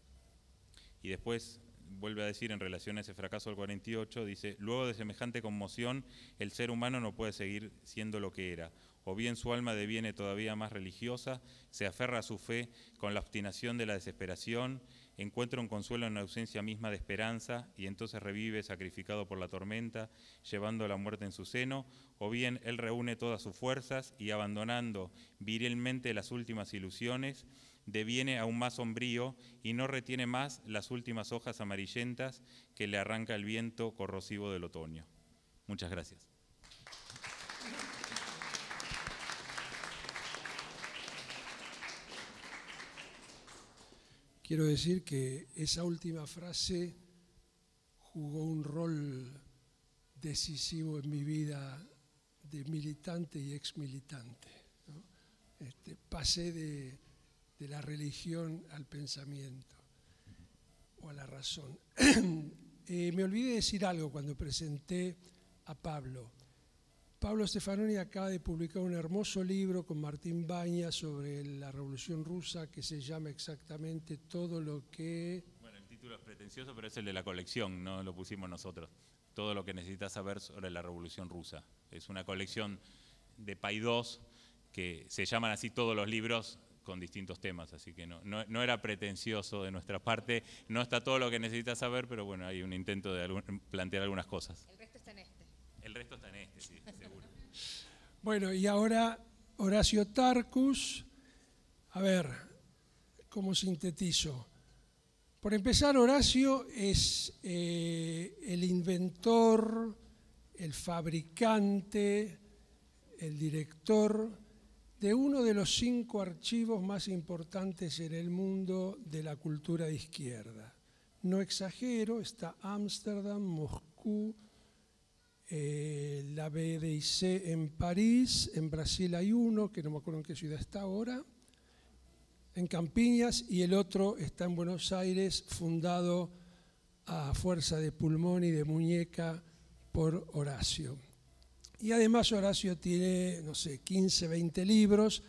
Y después vuelve a decir en relación a ese fracaso del 48, dice, luego de semejante conmoción, el ser humano no puede seguir siendo lo que era, o bien su alma deviene todavía más religiosa, se aferra a su fe con la obstinación de la desesperación, encuentra un consuelo en la ausencia misma de esperanza y entonces revive sacrificado por la tormenta, llevando la muerte en su seno, o bien él reúne todas sus fuerzas y abandonando virilmente las últimas ilusiones, deviene aún más sombrío y no retiene más las últimas hojas amarillentas que le arranca el viento corrosivo del otoño. Muchas gracias. Quiero decir que esa última frase jugó un rol decisivo en mi vida de militante y ex-militante. Este, pasé de, la religión al pensamiento o a la razón. <clears throat> Eh, me olvidé de decir algo cuando presenté a Pablo. Pablo Stefanoni acaba de publicar un hermoso libro con Martín Baña sobre la Revolución Rusa que se llama exactamente todo lo que... Bueno, el título es pretencioso, pero es el de la colección, no lo pusimos nosotros. Todo lo que necesitas saber sobre la Revolución Rusa. Es una colección de Paidós que se llaman así todos los libros con distintos temas, así que no, no, era pretencioso de nuestra parte, no está todo lo que necesitas saber, pero bueno, hay un intento de plantear algunas cosas. El resto está en este, sí, seguro. Bueno, y ahora Horacio Tarcus. A ver, ¿cómo sintetizo? Por empezar, Horacio es eh, el inventor, el fabricante, el director de uno de los cinco archivos más importantes en el mundo de la cultura de izquierda. No exagero, está Ámsterdam, Moscú, eh, la BDIC en París, en Brasil hay uno, que no me acuerdo en qué ciudad está ahora, en Campiñas, y el otro está en Buenos Aires, fundado a fuerza de pulmón y de muñeca por Horacio. Y además Horacio tiene, no sé, 15, 20 libros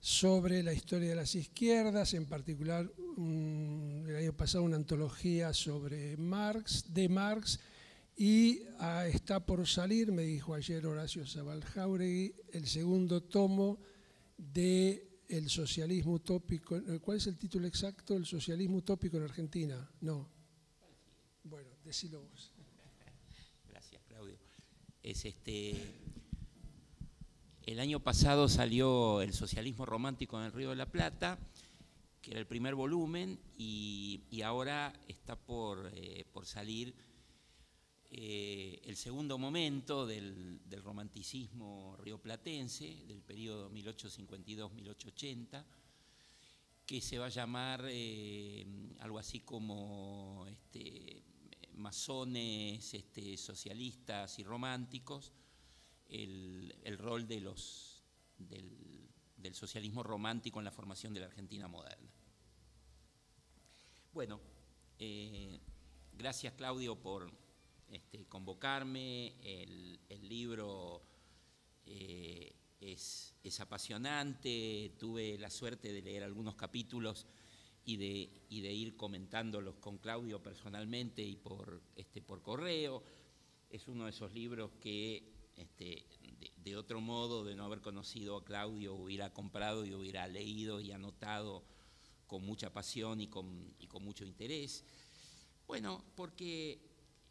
sobre la historia de las izquierdas, en particular el año pasado una antología sobre Marx, de Marx, y ah, está por salir, me dijo ayer Horacio Zabal Jauregui, el segundo tomo de El socialismo utópico. Eh, ¿Cuál es el título exacto? El socialismo utópico en Argentina. No. Bueno, decilo vos. Gracias, Claudio. Es este. El año pasado salió El socialismo romántico en el Río de la Plata que era el primer volumen, y, ahora está por, eh, por salir eh, el segundo momento del, romanticismo rioplatense, del periodo 1852-1880, que se va a llamar eh, algo así como este, masones, este, socialistas y románticos, el, rol de los, del, socialismo romántico en la formación de la Argentina moderna. Bueno, eh, gracias Claudio por este, convocarme, el, libro eh, es, es, apasionante, tuve la suerte de leer algunos capítulos y de, y de ir comentándolos con Claudio personalmente y por, este, por correo. Es uno de esos libros que este, de, de, otro modo, de no haber conocido a Claudio, hubiera comprado y hubiera leído y anotado con mucha pasión y con, y con mucho interés. Bueno, porque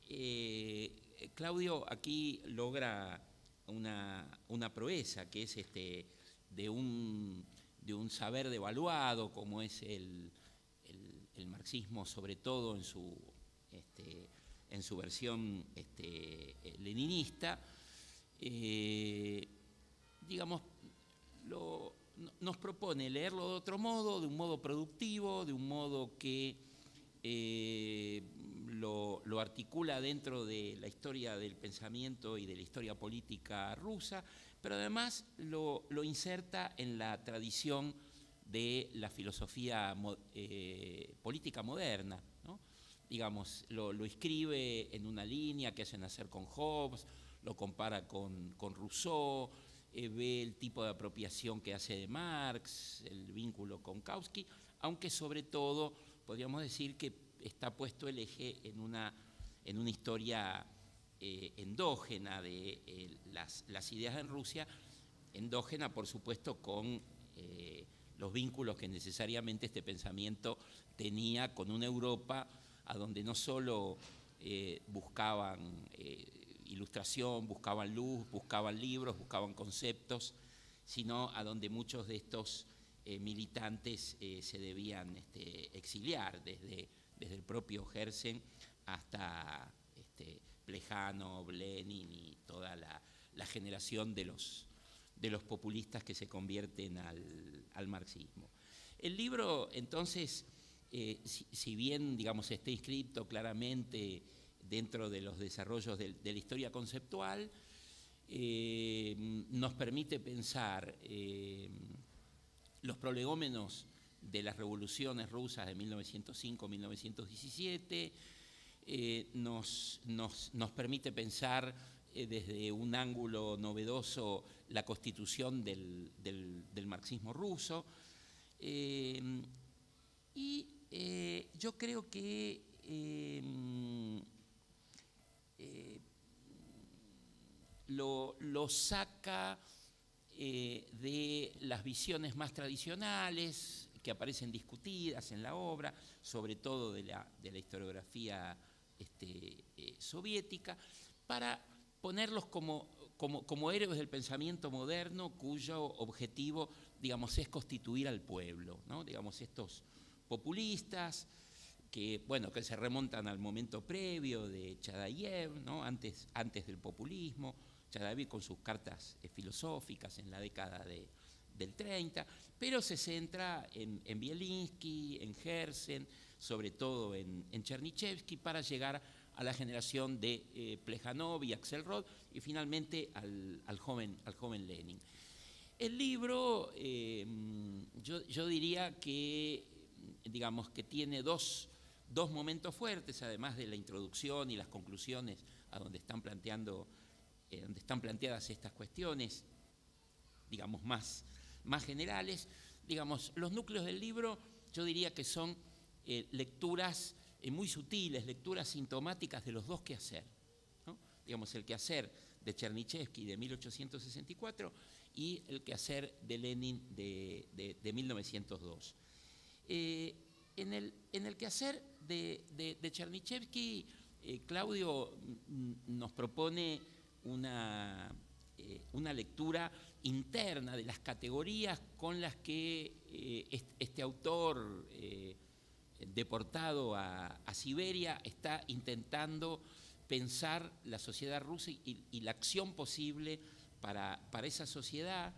eh, Claudio aquí logra una, proeza, que es este, de, un, de un saber devaluado, como es el, el, marxismo, sobre todo en su, este, en su versión este, leninista, eh, digamos, nos propone leerlo de otro modo, de un modo productivo, de un modo que eh, lo, articula dentro de la historia del pensamiento y de la historia política rusa, pero además lo, inserta en la tradición de la filosofía eh, política moderna. Digamos, lo, escribe en una línea que hacen hacer con Hobbes, lo compara con, Rousseau, eh, ve el tipo de apropiación que hace de Marx, el vínculo con Kautsky, aunque sobre todo podríamos decir que está puesto el eje en una, en una historia eh, endógena de eh, las, ideas en Rusia, endógena por supuesto con eh, los vínculos que necesariamente este pensamiento tenía con una Europa a donde no solo buscaban ilustración, buscaban luz, buscaban libros, buscaban conceptos, sino a donde muchos de estos militantes se debían este, exiliar desde desde el propio Gersen hasta Plejano, este, Lenin y toda la, generación de los, populistas que se convierten al, marxismo. El libro, entonces, eh, si, bien, digamos, está inscrito claramente dentro de los desarrollos de, la historia conceptual, eh, nos permite pensar eh, los prolegómenos de las revoluciones rusas de 1905-1917, eh, nos, permite pensar eh, desde un ángulo novedoso la constitución del, marxismo ruso. Eh, y yo creo que lo, saca de las visiones más tradicionales, que aparecen discutidas en la obra, sobre todo de la, de la historiografía este, eh, soviética, para ponerlos como, como, como, héroes del pensamiento moderno cuyo objetivo, digamos, es constituir al pueblo, ¿no? digamos, estos populistas que, bueno, que se remontan al momento previo de Chadayev, ¿no? antes, antes del populismo, Chadayev con sus cartas eh, filosóficas en la década del 30, pero se centra en, en Bielinski, en Gersen, sobre todo en, en, Chernichevsky, para llegar a la generación de eh, Plejanov y Axelrod y finalmente al, joven, Lenin. El libro, eh, yo, diría que, digamos, que tiene dos, dos momentos fuertes, además de la introducción y las conclusiones a donde están, eh, donde están planteadas estas cuestiones, digamos, más, más generales. Digamos, los núcleos del libro yo diría que son eh, lecturas eh, muy sutiles, lecturas sintomáticas de los dos quehacer. Digamos, el quehacer de Chernichevsky de 1864 y el quehacer de Lenin de, 1902. Eh, en, el, en, el, quehacer de, de Chernichevsky, Claudio mm, nos propone una, eh, una lectura interna de las categorías con las que eh, este autor eh, deportado a, Siberia está intentando pensar la sociedad rusa y, la acción posible para, para esa sociedad,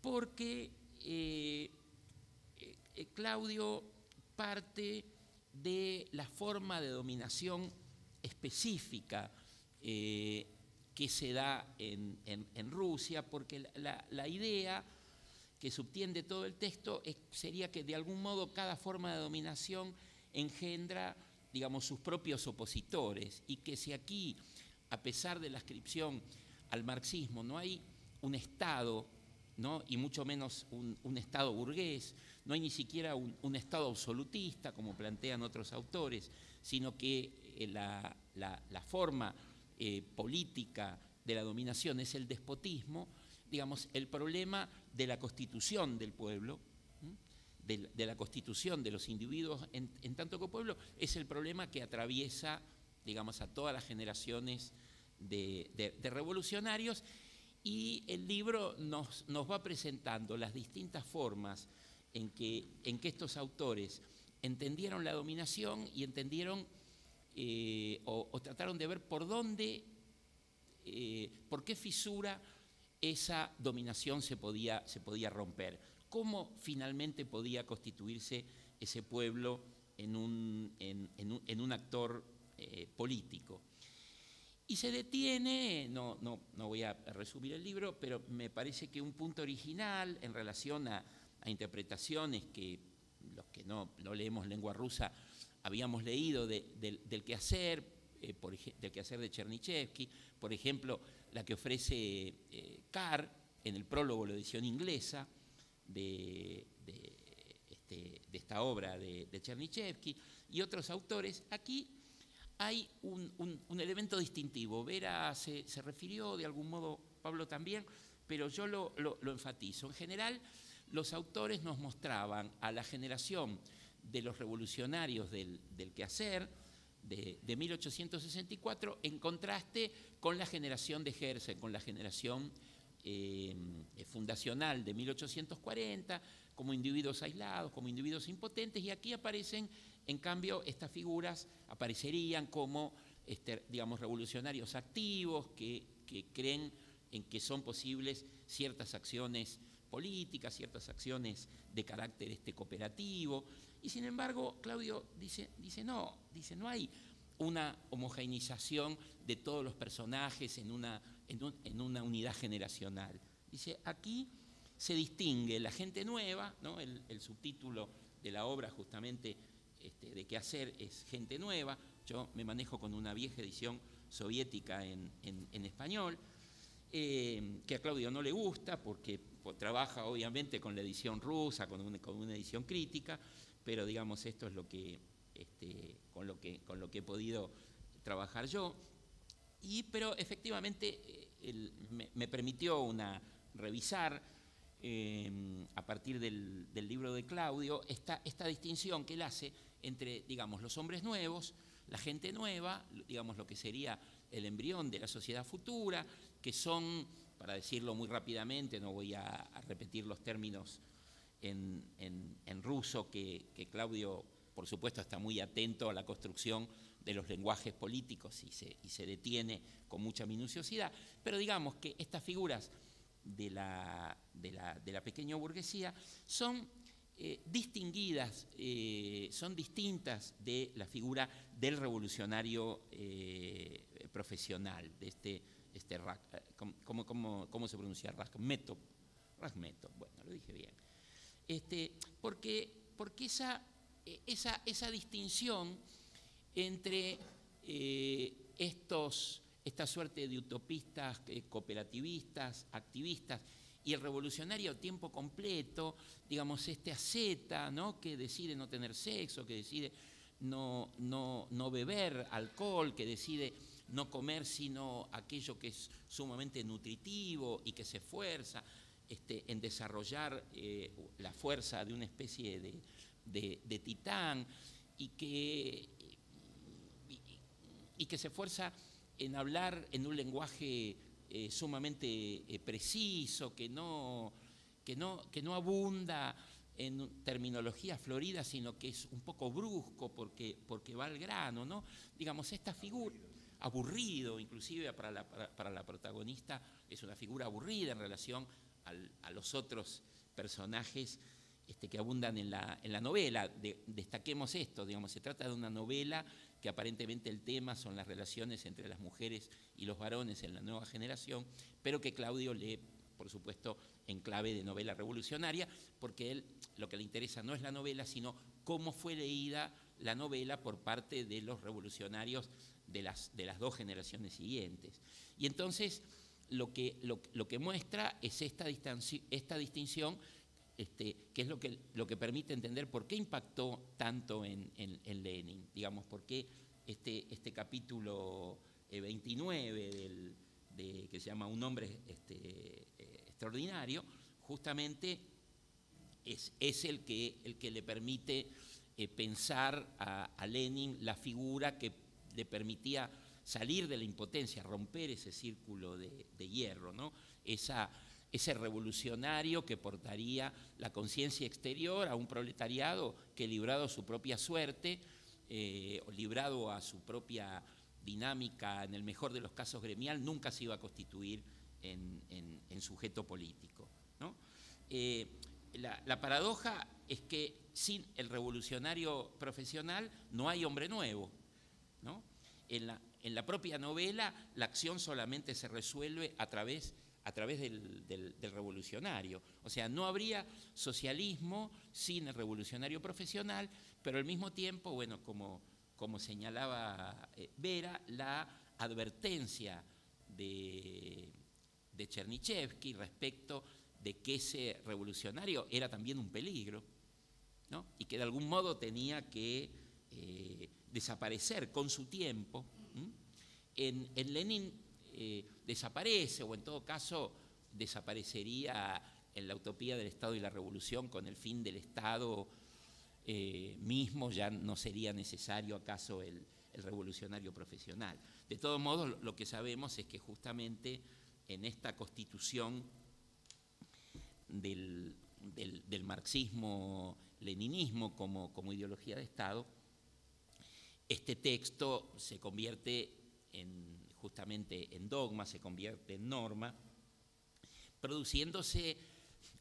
porque Claudio parte de la forma de dominación específica que se da en, Rusia, porque la, idea que subtiende todo el texto sería que de algún modo cada forma de dominación engendra, digamos, sus propios opositores y que si aquí, a pesar de la ascripción al marxismo, no hay un Estado, ¿no? y mucho menos un, Estado burgués, no hay ni siquiera un, Estado absolutista, como plantean otros autores, sino que eh, la, la, la forma eh, política de la dominación, es el despotismo, digamos, el problema de la constitución del pueblo, de, la constitución de los individuos en, tanto que pueblo, es el problema que atraviesa, digamos, a todas las generaciones de, revolucionarios y el libro nos, nos, va presentando las distintas formas en que, en que estos autores entendieron la dominación y entendieron eh, o, trataron de ver por dónde, eh, por qué fisura esa dominación se podía, se podía romper, cómo finalmente podía constituirse ese pueblo en un, actor eh, político. Y se detiene, no, voy a resumir el libro, pero me parece que un punto original en relación a, interpretaciones que los que no, no leemos lengua rusa habíamos leído del quehacer, eh, por, del de Chernichevsky, por ejemplo, la que ofrece eh, Carr en el prólogo, la edición inglesa de, de, este, esta obra de, Chernichevsky, y otros autores. Aquí hay un, elemento distintivo. Vera se, refirió, de algún modo Pablo también, pero yo lo, lo, lo enfatizo. En general, los autores nos mostraban a la generación de los revolucionarios del, quehacer de, 1864 en contraste con la generación de Herzen, con la generación eh, eh, fundacional de 1840, como individuos aislados, como individuos impotentes, y aquí aparecen, en cambio, estas figuras aparecerían como, este, digamos, revolucionarios activos que, creen en que son posibles ciertas acciones políticas, ciertas acciones de carácter este, cooperativo. Y sin embargo, Claudio dice, dice no, dice, no hay una homogeneización de todos los personajes en una, en, una unidad generacional. Dice, aquí se distingue la gente nueva, ¿no? el, subtítulo de la obra justamente este, de qué hacer es gente nueva, yo me manejo con una vieja edición soviética en, español, eh, que a Claudio no le gusta porque pues, trabaja obviamente con la edición rusa, con con una edición crítica, pero digamos, esto es lo que, este, con, lo que, con lo que he podido trabajar yo. Y, pero efectivamente eh, me, permitió una, revisar eh, a partir del, libro de Claudio esta, esta distinción que él hace entre, digamos, los hombres nuevos, la gente nueva, digamos, lo que sería el embrión de la sociedad futura, que son, para decirlo muy rápidamente, no voy a repetir los términos en, ruso, que, Claudio, por supuesto, está muy atento a la construcción de los lenguajes políticos y se, y se detiene con mucha minuciosidad. Pero digamos que estas figuras de la, pequeña burguesía son eh, distinguidas, eh, son distintas de la figura del revolucionario eh, profesional, de este, este ¿cómo, se pronuncia? Rasmeto. Rasmeto, bueno, lo dije bien. Este, porque, esa, distinción entre eh, esta suerte de utopistas, eh, cooperativistas, activistas, y el revolucionario a tiempo completo, digamos, este aceta Que decide no tener sexo, que decide no, no beber alcohol, que decide no comer sino aquello que es sumamente nutritivo y que se esfuerza, este, en desarrollar eh, la fuerza de una especie de, titán y que, y, que se esfuerza en hablar en un lenguaje eh, sumamente eh, preciso, que no, que, no, que no abunda en terminología florida, sino que es un poco brusco porque, porque va al grano, ¿no? Digamos, esta figura aburrido, inclusive para la, para la protagonista, es una figura aburrida en relación a los otros personajes este, que abundan en la, en la novela. destaquemos esto, digamos, se trata de una novela que aparentemente el tema son las relaciones entre las mujeres y los varones en la nueva generación, pero que Claudio lee, por supuesto, en clave de novela revolucionaria, porque él lo que le interesa no es la novela, sino cómo fue leída la novela por parte de los revolucionarios de las, de las dos generaciones siguientes. Y entonces lo que, lo, que muestra es esta, esta distinción, este, que es lo que, lo que permite entender por qué impactó tanto en, en, Lenin, digamos, por qué este, este capítulo 29 eh, que se llama Un hombre este, eh, extraordinario, justamente es, el, que, el que le permite eh, pensar a Lenin la figura que le permitía salir de la impotencia, romper ese círculo de, hierro, ¿no? Esa, ese revolucionario que portaría la conciencia exterior a un proletariado que librado a su propia suerte, eh, librado a su propia dinámica, en el mejor de los casos gremial, nunca se iba a constituir en, sujeto político. Eh, la, paradoja es que sin el revolucionario profesional no hay hombre nuevo. En la, en la propia novela la acción solamente se resuelve a través, a través del, revolucionario. O sea, no habría socialismo sin el revolucionario profesional, pero al mismo tiempo, bueno, como, como señalaba eh, Vera, la advertencia de, de Chernichevsky respecto de que ese revolucionario era también un peligro, y que de algún modo tenía que eh, desaparecer con su tiempo, en, Lenin eh, desaparece, o en todo caso desaparecería en la utopía del Estado y la Revolución con el fin del Estado eh, mismo, ya no sería necesario acaso el, revolucionario profesional. De todos modos, lo que sabemos es que justamente en esta constitución del, marxismo-leninismo como, como ideología de Estado, este texto se convierte justamente en dogma, se convierte en norma, produciéndose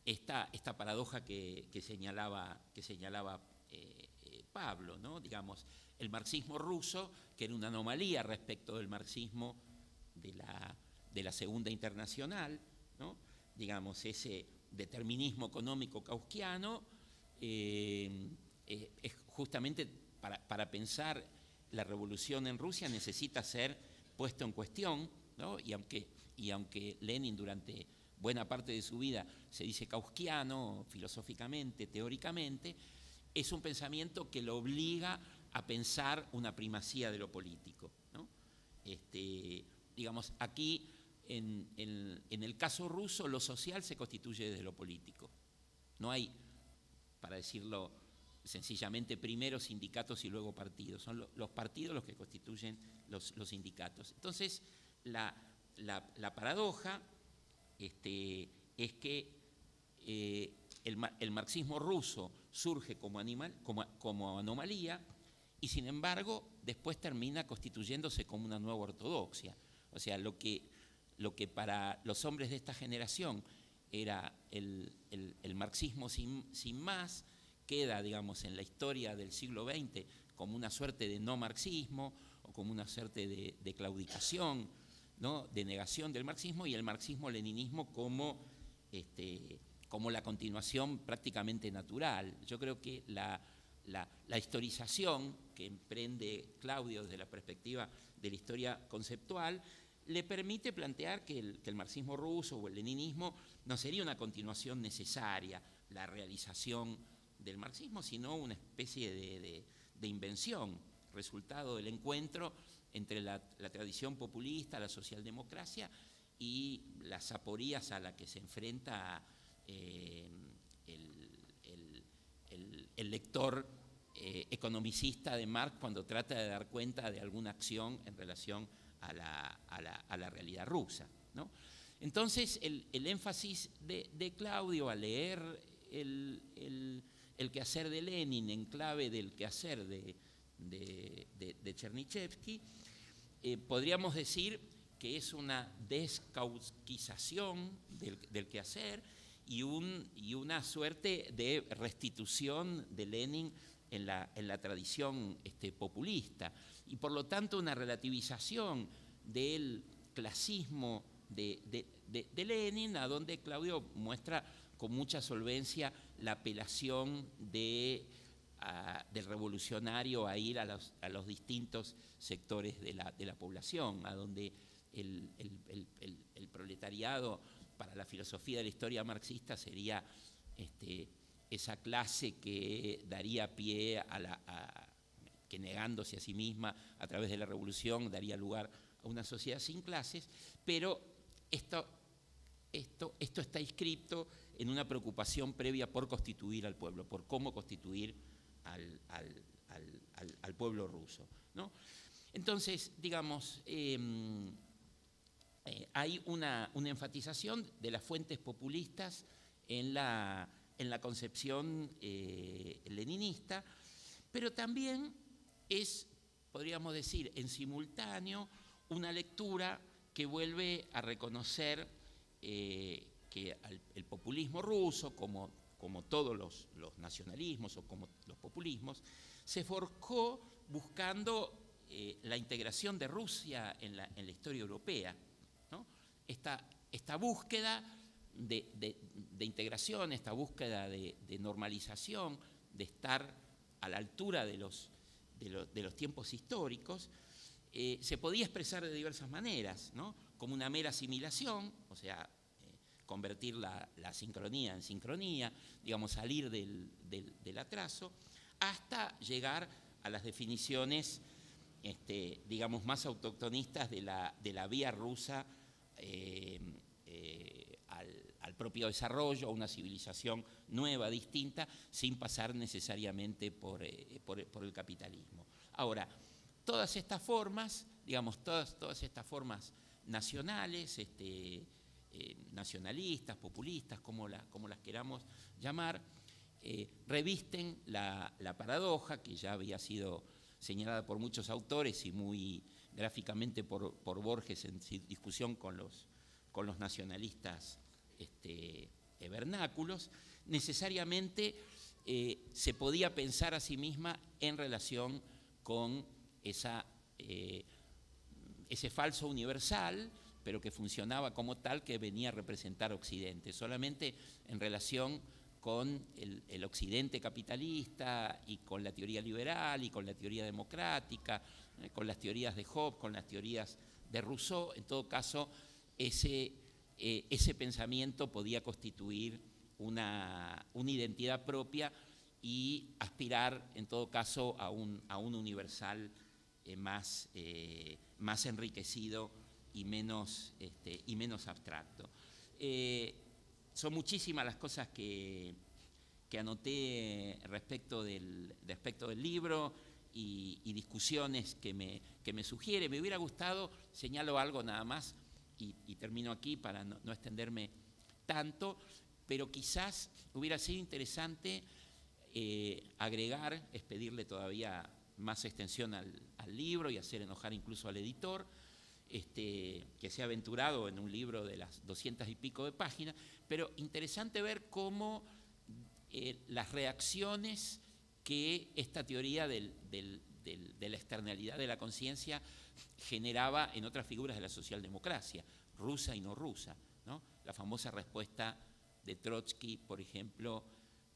esta, esta paradoja que, señalaba, que señalaba eh, eh, Pablo, ¿no? digamos, el marxismo ruso, que era una anomalía respecto del marxismo de la, de la Segunda Internacional, ¿no? digamos, ese determinismo económico kauskiano, eh, es justamente para, para pensar la revolución en Rusia necesita ser puesto en cuestión, ¿no? y, aunque, Lenin durante buena parte de su vida se dice kausquiano, filosóficamente, teóricamente, es un pensamiento que lo obliga a pensar una primacía de lo político. Este, digamos, aquí en, en, el caso ruso lo social se constituye desde lo político. No hay, para decirlo sencillamente primero sindicatos y luego partidos. Son los partidos los que constituyen los, sindicatos. Entonces, la, paradoja este, es que eh, el, marxismo ruso surge como, animal, como, anomalía y sin embargo después termina constituyéndose como una nueva ortodoxia. O sea, lo que, lo que para los hombres de esta generación era el, marxismo sin más, queda, digamos, en la historia del siglo XX como una suerte de no marxismo o como una suerte de, claudicación, ¿no? de negación del marxismo y el marxismo-leninismo como, este, como la continuación prácticamente natural. Yo creo que la, la, historización que emprende Claudio desde la perspectiva de la historia conceptual le permite plantear que el, que el, marxismo ruso o el leninismo no sería una continuación necesaria, la realización del marxismo, sino una especie de, invención, resultado del encuentro entre la, tradición populista, la socialdemocracia y las aporías a las que se enfrenta eh, el, lector eh, economicista de Marx cuando trata de dar cuenta de alguna acción en relación a la, realidad rusa. ¿no? Entonces, el, énfasis de, de, Claudio a leer el, el quehacer de Lenin en clave del quehacer de, de, eh, podríamos decir que es una descauquización del, quehacer y, un, y, una suerte de restitución de Lenin en la, en la tradición este, populista y por lo tanto una relativización del clasismo de, de, Lenin, a donde Claudio muestra con mucha solvencia la apelación ah, del revolucionario a ir a los, distintos sectores de la, población, a donde el, proletariado, para la filosofía de la historia marxista, sería este, esa clase que daría pie a la... que negándose a sí misma a través de la revolución daría lugar a una sociedad sin clases, pero esto, esto, esto está inscrito en una preocupación previa por constituir al pueblo, por cómo constituir al, pueblo ruso. Entonces, digamos, em, eh, hay una, una, enfatización de las fuentes populistas en la, en la concepción eh, leninista, pero también es, podríamos decir, en simultáneo, una lectura que vuelve a reconocer eh, que el populismo ruso, como, como todos los, nacionalismos o como los populismos, se forjó buscando eh, la integración de Rusia en la, en historia europea. Esta, búsqueda de, integración, esta búsqueda de, normalización, de estar a la altura de los, los tiempos históricos, eh, se podía expresar de diversas maneras, ¿no? como una mera asimilación, o sea, convertir la, sincronía en sincronía, digamos, salir del, atraso, hasta llegar a las definiciones, este, digamos, más autoctonistas de la, de la vía rusa eh, eh, al, propio desarrollo, a una civilización nueva, distinta, sin pasar necesariamente eh, por, el capitalismo. Ahora, todas estas formas, digamos, todas, todas estas formas nacionales, este, eh, nacionalistas, populistas, como, como, las queramos llamar, eh, revisten la, paradoja que ya había sido señalada por muchos autores y muy gráficamente por, Borges en discusión con los, con los nacionalistas este, vernáculos, necesariamente eh, se podía pensar a sí misma en relación con esa, ese falso universal pero que funcionaba como tal que venía a representar Occidente, solamente en relación con el, Occidente capitalista y con la teoría liberal y con la teoría democrática, eh, con las teorías de Hobbes, con las teorías de Rousseau, en todo caso, ese, eh, ese pensamiento podía constituir una, una, identidad propia y aspirar, en todo caso, a un, a un universal eh, más, más enriquecido y menos, este, y menos abstracto. Eh, son muchísimas las cosas que, anoté respecto del, del libro y, discusiones que me, sugiere. Me hubiera gustado, señalo algo nada más y, termino aquí para no, extenderme tanto, pero quizás hubiera sido interesante eh, agregar, es pedirle todavía más extensión al libro y hacer enojar incluso al editor, este, que se ha aventurado en un libro de las doscientas y pico de páginas, pero interesante ver cómo eh, las reacciones que esta teoría de la externalidad de la conciencia generaba en otras figuras de la socialdemocracia, rusa y no rusa. ¿no? La famosa respuesta de Trotsky, por ejemplo,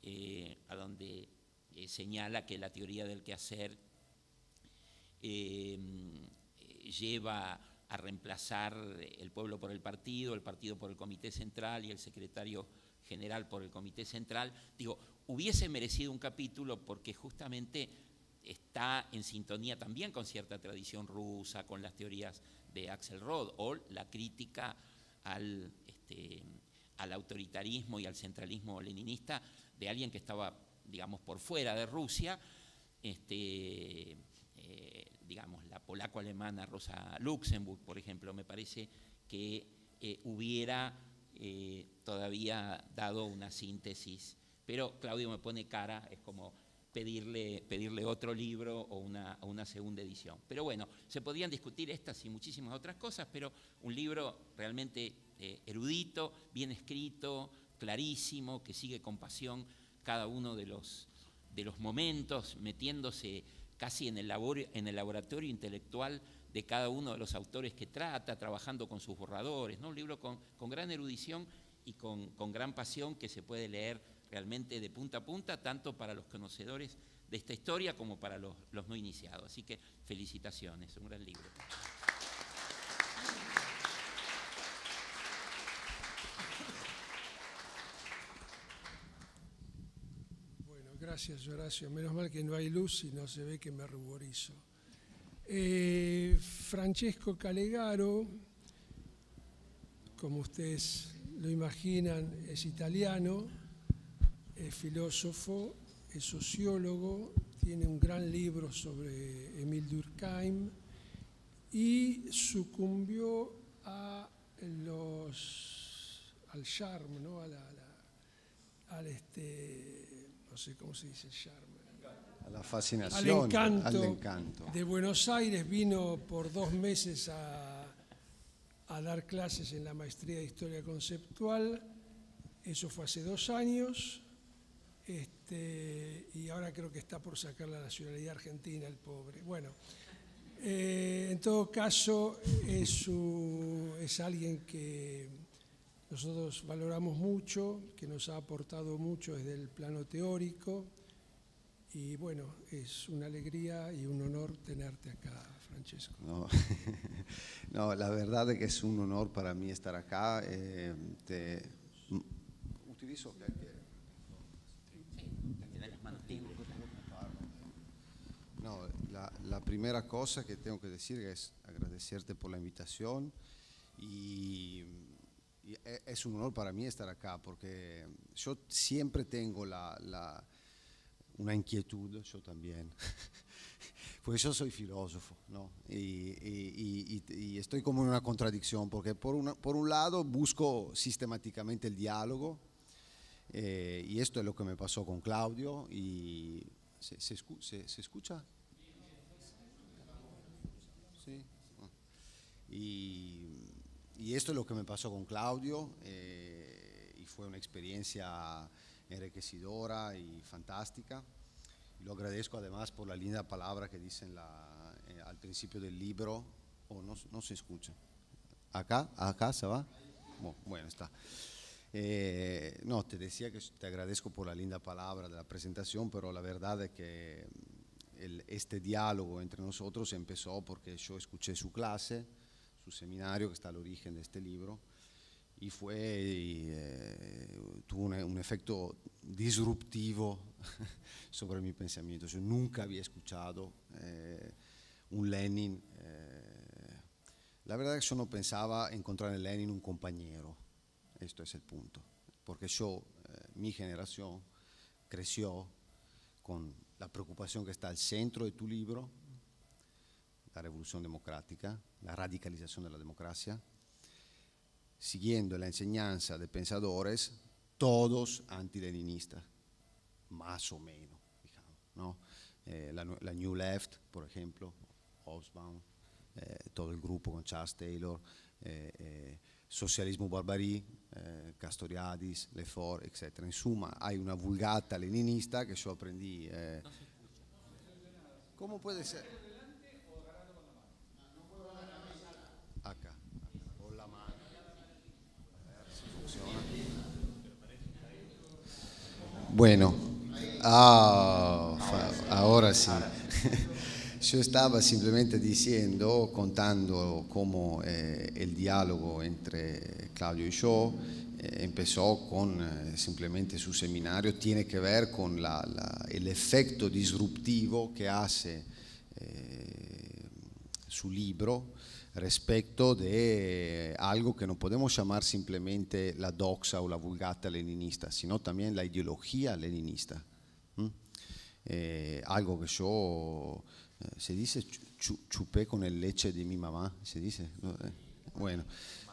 eh, a donde eh, señala que la teoría del quehacer lleva a reemplazar el pueblo por el partido, el partido por el comité central y el secretario general por el comité central. Digo, hubiese merecido un capítulo porque justamente está en sintonía también con cierta tradición rusa, con las teorías de Axel Rod o la crítica al, este, al autoritarismo y al centralismo leninista de alguien que estaba, digamos, por fuera de Rusia. Este, digamos, la polaco-alemana Rosa Luxemburg, por ejemplo, me parece que eh, hubiera eh, todavía dado una síntesis. Pero Claudio me pone cara, es como pedirle, pedirle otro libro o una, una segunda edición. Pero bueno, se podían discutir estas y muchísimas otras cosas, pero un libro realmente eh, erudito, bien escrito, clarísimo, que sigue con pasión cada uno de los, de los momentos, metiéndose casi en el, en el laboratorio intelectual de cada uno de los autores que trata, trabajando con sus borradores, ¿no? un libro con, gran erudición y con, gran pasión que se puede leer realmente de punta a punta, tanto para los conocedores de esta historia como para los, los no iniciados. Así que felicitaciones, un gran libro. Gracias, Horacio. Menos mal que no hay luz y no se ve que me ruborizo. Eh, Francesco Calegaro, como ustedes lo imaginan, es italiano, es filósofo, es sociólogo, tiene un gran libro sobre Emil Durkheim y sucumbió a los, al charme, al este, sé cómo se dice, charme. A la fascinación, al encanto, De Buenos Aires vino por dos meses a, dar clases en la maestría de historia conceptual. Eso fue hace dos años. Este, y ahora creo que está por sacar la nacionalidad argentina, el pobre. Bueno, eh, en todo caso, es alguien que nosotros valoramos mucho, que nos ha aportado mucho desde el plano teórico y bueno, es una alegría y un honor tenerte acá, Francesco. No, <laughs> la verdad es que es un honor para mí estar acá. Eh, te... Utilizo... No, la, la, primera cosa que tengo que decir es agradecerte por la invitación y e, es un honor para mí estar acá porque yo siempre tengo la, una inquietud, yo también, <laughs> porque yo soy filósofo, ¿no? Y, estoy como en una contradicción, porque por, por un lado busco sistemáticamente el diálogo, eh, y esto es lo que me pasó con Claudio, y ¿se, se, se, escucha? Sí. Ah. Y y esto es lo que me pasó con Claudio eh, y fue una experiencia enriquecedora y fantástica. lo agradezco además por la linda palabra que dice la, eh, al principio del libro. o no, se escucha. ¿Acá? ¿Acá se va? Bueno, está. Eh, no, te decía que te agradezco por la linda palabra de la presentación, pero la verdad es que mm, este diálogo entre nosotros empezó porque yo escuché su clase seminario, que está al origen de este libro, y fue eh, tuvo un, efecto disruptivo <laughs> sobre mi pensamiento. Yo nunca había escuchado eh, un Lenin. Eh, la verdad es que yo no pensaba encontrar en Lenin un compañero. Esto es el punto. Porque yo, mi generación, creció con la preocupación que está al centro de tu libro, la revolución democrática, la radicalizzazione della democrazia, democracia, siguiendo la enseñanza de pensadores, todos antileninistas, más o menos, digamos, ¿no? eh, la, la, New Left, por ejemplo, Osbaum, eh, todo el grupo con Charles Taylor, eh, eh Socialismo Barbarí, eh, Castoriadis, Lefort, etc. Insomma, hay una vulgata leninista que yo aprendí. Eh, ¿Cómo puede ser? Bueno, oh, ahora sí. <laughs> Yo estaba simplemente diciendo, contando come eh, el diálogo entre Claudio y yo eh, empezó con eh, simplemente su seminario, tiene que ver con la, la, el efecto disruptivo que hace eh, su libro respecto de eh, algo que no podemos llamar simplemente la doxa o la vulgata leninista, sino también la ideología leninista. Eh, algo que yo, eh, se dice, chupé con el leche de mi mamá, se dice. Bueno.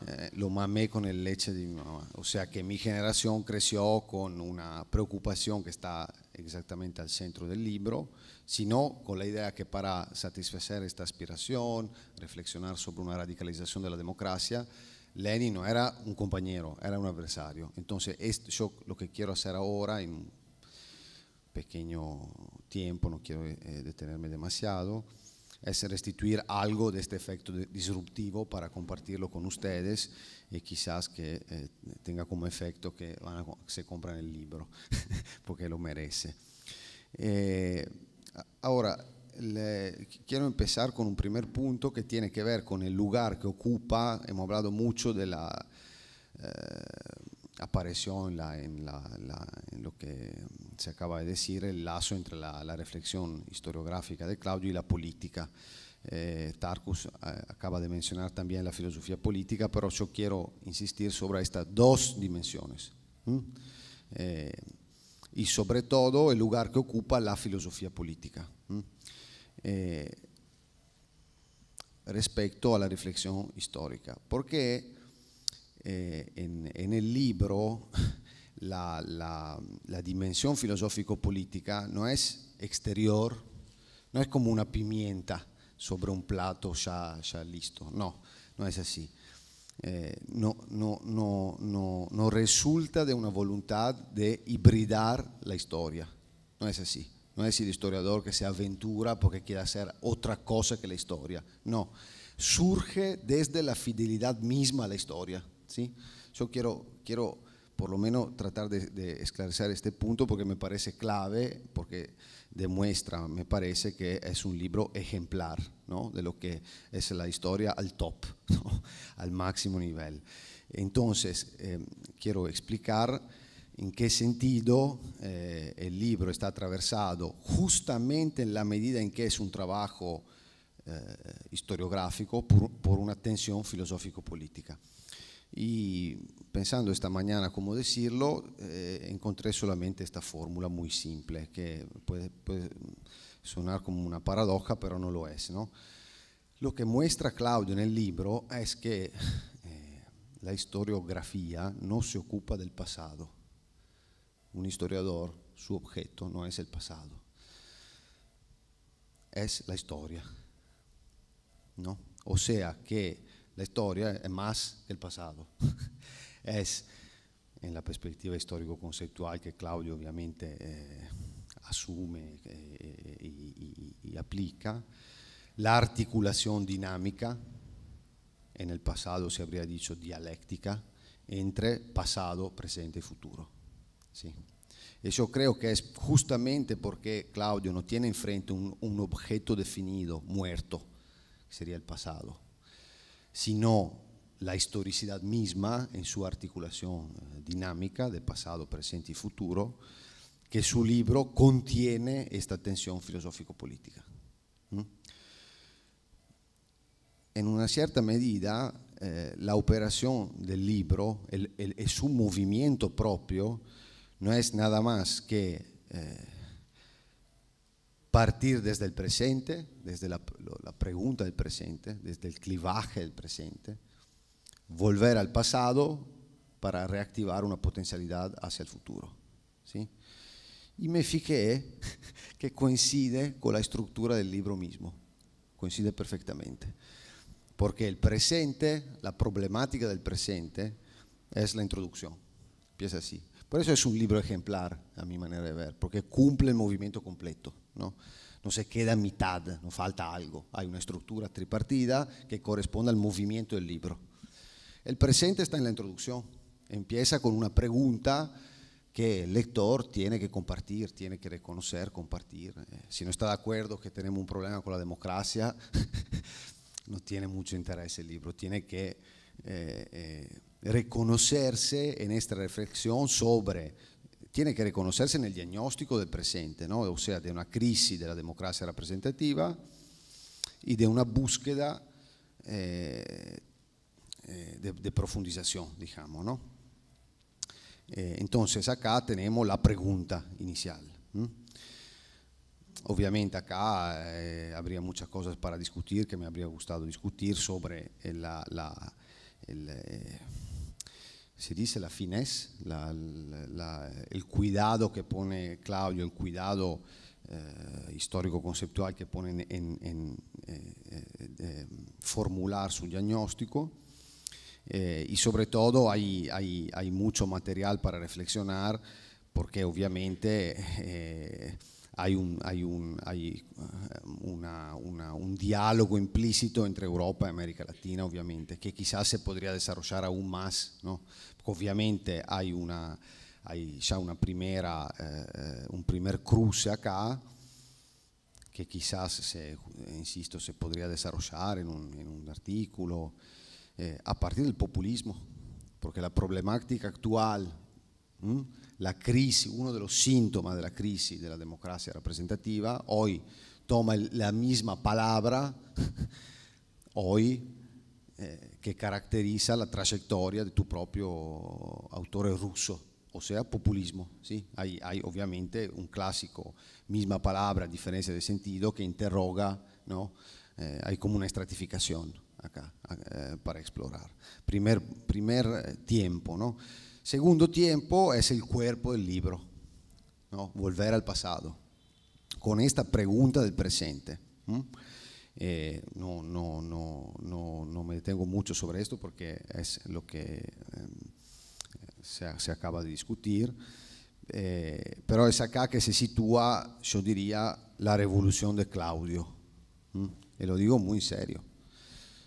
Eh, lo mamé con el leche de mi mamá. O sea que mi generación creció con una preocupación que está exactamente al centro del libro, sino con la idea que para satisfacer esta aspiración, reflexionar sobre una radicalización de la democracia, Lenin no era un compañero, era un adversario. Entonces, yo lo que quiero hacer ahora, en un pequeño tiempo, no quiero eh, detenerme demasiado, es restituir algo de este efecto disruptivo para compartirlo con ustedes y quizás que eh, tenga como efecto que se compran el libro <laughs> porque lo merece. Eh, ahora, quiero empezar con un primer punto que tiene que ver con el lugar que ocupa, hemos hablado mucho de la... Eh, apareció en, lo que se acaba de decir el lazo entre la, reflexión historiográfica de Claudio y la política. Eh, Tarcus eh, acaba de mencionar también la filosofía política, pero yo quiero insistir sobre estas dos dimensiones eh, y sobre todo el lugar que ocupa la filosofía política respecto a la reflexión histórica. Porque eh, en, el libro <laughs> la, dimensión filosófico-política no es exterior, no es como una pimienta sobre un plato ya, listo, no, no es así. Eh, no, no, no, resulta de una voluntad de hibridar la historia, no es así. No es el historiador que se aventura porque quiere hacer otra cosa que la historia, no. Surge desde la fidelidad misma a la historia. Yo quiero, por lo menos tratar de, esclarecer este punto porque me parece clave, porque demuestra, me parece que es un libro ejemplar de lo que es la historia al top, <laughs> al máximo nivel. Entonces, eh, quiero explicar en qué sentido eh, el libro está atravesado justamente en la medida en que es un trabajo eh, historiográfico por, por una tensión filosófico-política. Y pensando questa mañana come decirlo, eh, encontré solamente questa fórmula muy simple, che può, puede, sonar como una paradoja, però non lo è ¿no? Lo che muestra Claudio nel libro è che eh, la historiografía non se ocupa del passato Un historiador, su objeto non è il passato è la historia. ¿no? O sea que la historia es más que el pasado. <laughs> es en la perspectiva histórico-conceptual que Claudio obviamente eh, asume eh, eh, y, aplica, la articulación dinámica, en el pasado se habría dicho dialéctica, entre pasado, presente y futuro. ¿sí? Y yo creo que es justamente porque Claudio no tiene enfrente un, un objeto definido, muerto, que sería el pasado sino la historicidad misma en su articulación eh, dinámica de pasado, presente y futuro, que su libro contiene esta tensión filosófico-política. En una cierta medida, eh, la operación del libro el, su movimiento propio no es nada más que eh, partir desde el presente, desde la, pregunta del presente, desde el clivaje del presente, volver al pasado para reactivar una potencialidad hacia el futuro. ¿sí? Y me fijé <laughs> que coincide con la estructura del libro mismo, coincide perfectamente, porque el presente, la problemática del presente, es la introducción, empieza así, por eso es un libro ejemplar, a mi manera de ver, porque cumple el movimiento completo, ¿no? No se queda a mitad, no falta algo. Hay una estructura tripartida que corresponde al movimiento del libro. El presente está en la introducción. Empieza con una pregunta que el lector tiene que compartir, tiene que reconocer, compartir. Eh, si no está de acuerdo que tenemos un problema con la democracia, <laughs> no tiene mucho interés el libro. Tiene que eh, eh, reconocerse en esta reflexión sobre, tiene que reconocerse en el diagnóstico del presente, ¿no? o sea, de una crisis de la democracia representativa y de una búsqueda eh, eh, de, de, profundización, digamos. ¿no? Eh, entonces acá tenemos la pregunta inicial. ¿eh? Obviamente acá eh, habría muchas cosas para discutir que me habría gustado discutir sobre la, la el, eh, se dice la fines el cuidado que pone Claudio, el cuidado eh, histórico-conceptual que pone en, eh, eh, formular su diagnóstico. y sobre todo hay, mucho material para reflexionar porque obviamente hay, un, un, un diálogo implícito entre Europa y América Latina, obviamente, que quizás se podría desarrollar aún más, ¿no? ovviamente hai una, hai già una primera, eh, un primer cruce acá, che chissà se, se, insisto, se podría desarrollare in un, en un artículo, eh, a partire dal populismo, perché la problematica attuale ¿m? Hm, la crisis, uno de sintomi della crisi della democrazia rappresentativa oggi toma la misma parola <laughs> oggi eh, que caracteriza la trayectoria de tu propio autor ruso, o sea, populismo. ¿sí? Hay, obviamente un clásico, misma palabra, diferencia de sentido, que interroga, ¿no? Eh, hay como una estratificación acá eh, para explorar. Primer, primer eh, tiempo, ¿no? Segundo tiempo es el cuerpo del libro, ¿no? volver al pasado, con esta pregunta del presente no, no, no, no, no me detengo mucho sobre esto porque es lo que se, acaba de discutir. pero es acá que se sitúa, yo diría, la revolución de Claudio. Y lo digo muy serio.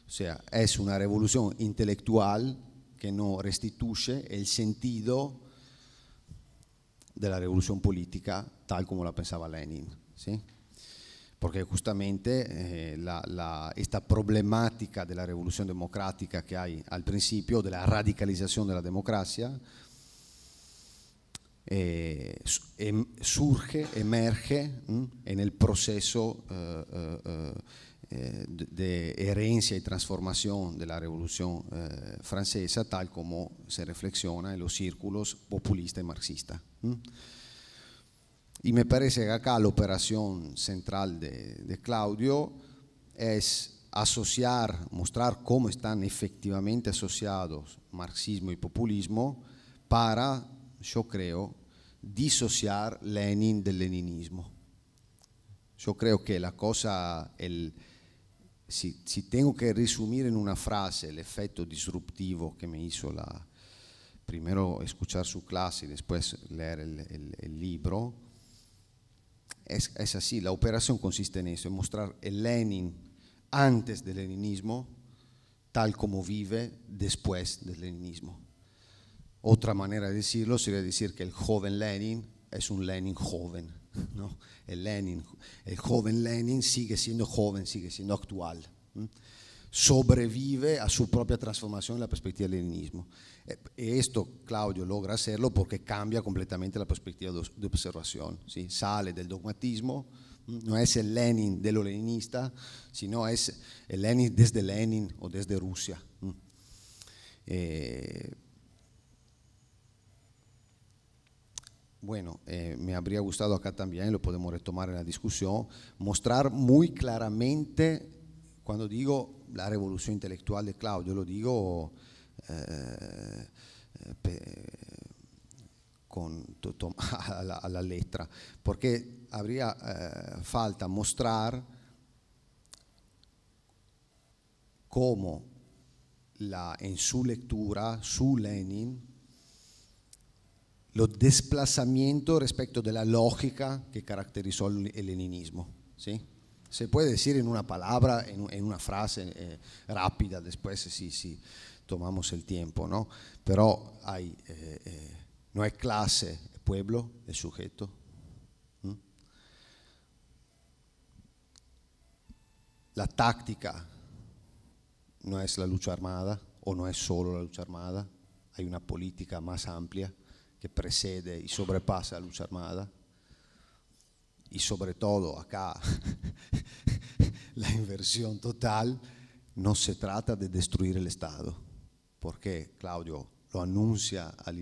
O sea, es una revolución intelectual que no restituye el sentido de la revolución política tal como la pensaba Lenin. ¿sí? Porque justamente eh, esta problemática de la, revolución democrática que hay al principio, de la radicalización de la democracia eh, em, surge, emerge en el proceso eh, de herencia y transformación de la Revolución Francesa, tal como se reflexiona en los círculos populista y marxista. Y me parece que acá la operación central de, Claudio es asociar, mostrar cómo están efectivamente asociados marxismo y populismo para, yo creo, disociar Lenin del leninismo. Yo creo que la cosa, si, tengo que resumir en una frase el efecto disruptivo que me hizo la, primero escuchar su clase y después leer el libro, es, así, la operación consiste en eso, en mostrar el Lenin antes del leninismo, tal como vive después del leninismo. Otra manera de decirlo sería decir que el joven Lenin es un Lenin joven. ¿no? El, Lenin, el joven Lenin sigue siendo joven, sigue siendo actual sobrevive a su propia transformación en la perspectiva del leninismo. Eh, esto Claudio logra hacerlo porque cambia completamente la perspectiva de observación, ¿sí? sale del dogmatismo, no es el Lenin de lo leninista, sino es el Lenin desde Lenin o desde Rusia. Eh, bueno, eh, me habría gustado acá también, lo podemos retomar en la discusión, mostrar muy claramente, cuando digo la rivoluzione intellettuale di Claudio, lo dico eh, eh pe, con tutto, <laughs> alla, alla, lettera, perché avrebbe eh, falta mostrare come la, in sua lettura su Lenin lo desplazamento rispetto alla logica che caratterizzò il leninismo. Sì? Se puede decir en una palabra, en, una frase eh, rápida, después sí, sí, tomamos el tiempo, ¿no? Pero hay, eh, eh, no es clase, es pueblo, es sujeto. La táctica no es la lucha armada o no es solo la lucha armada, hay una política más amplia que precede y sobrepasa la lucha armada y sobre todo acá <laughs> la inversión total, no se trata de destruir el Estado, porque Claudio lo anuncia al,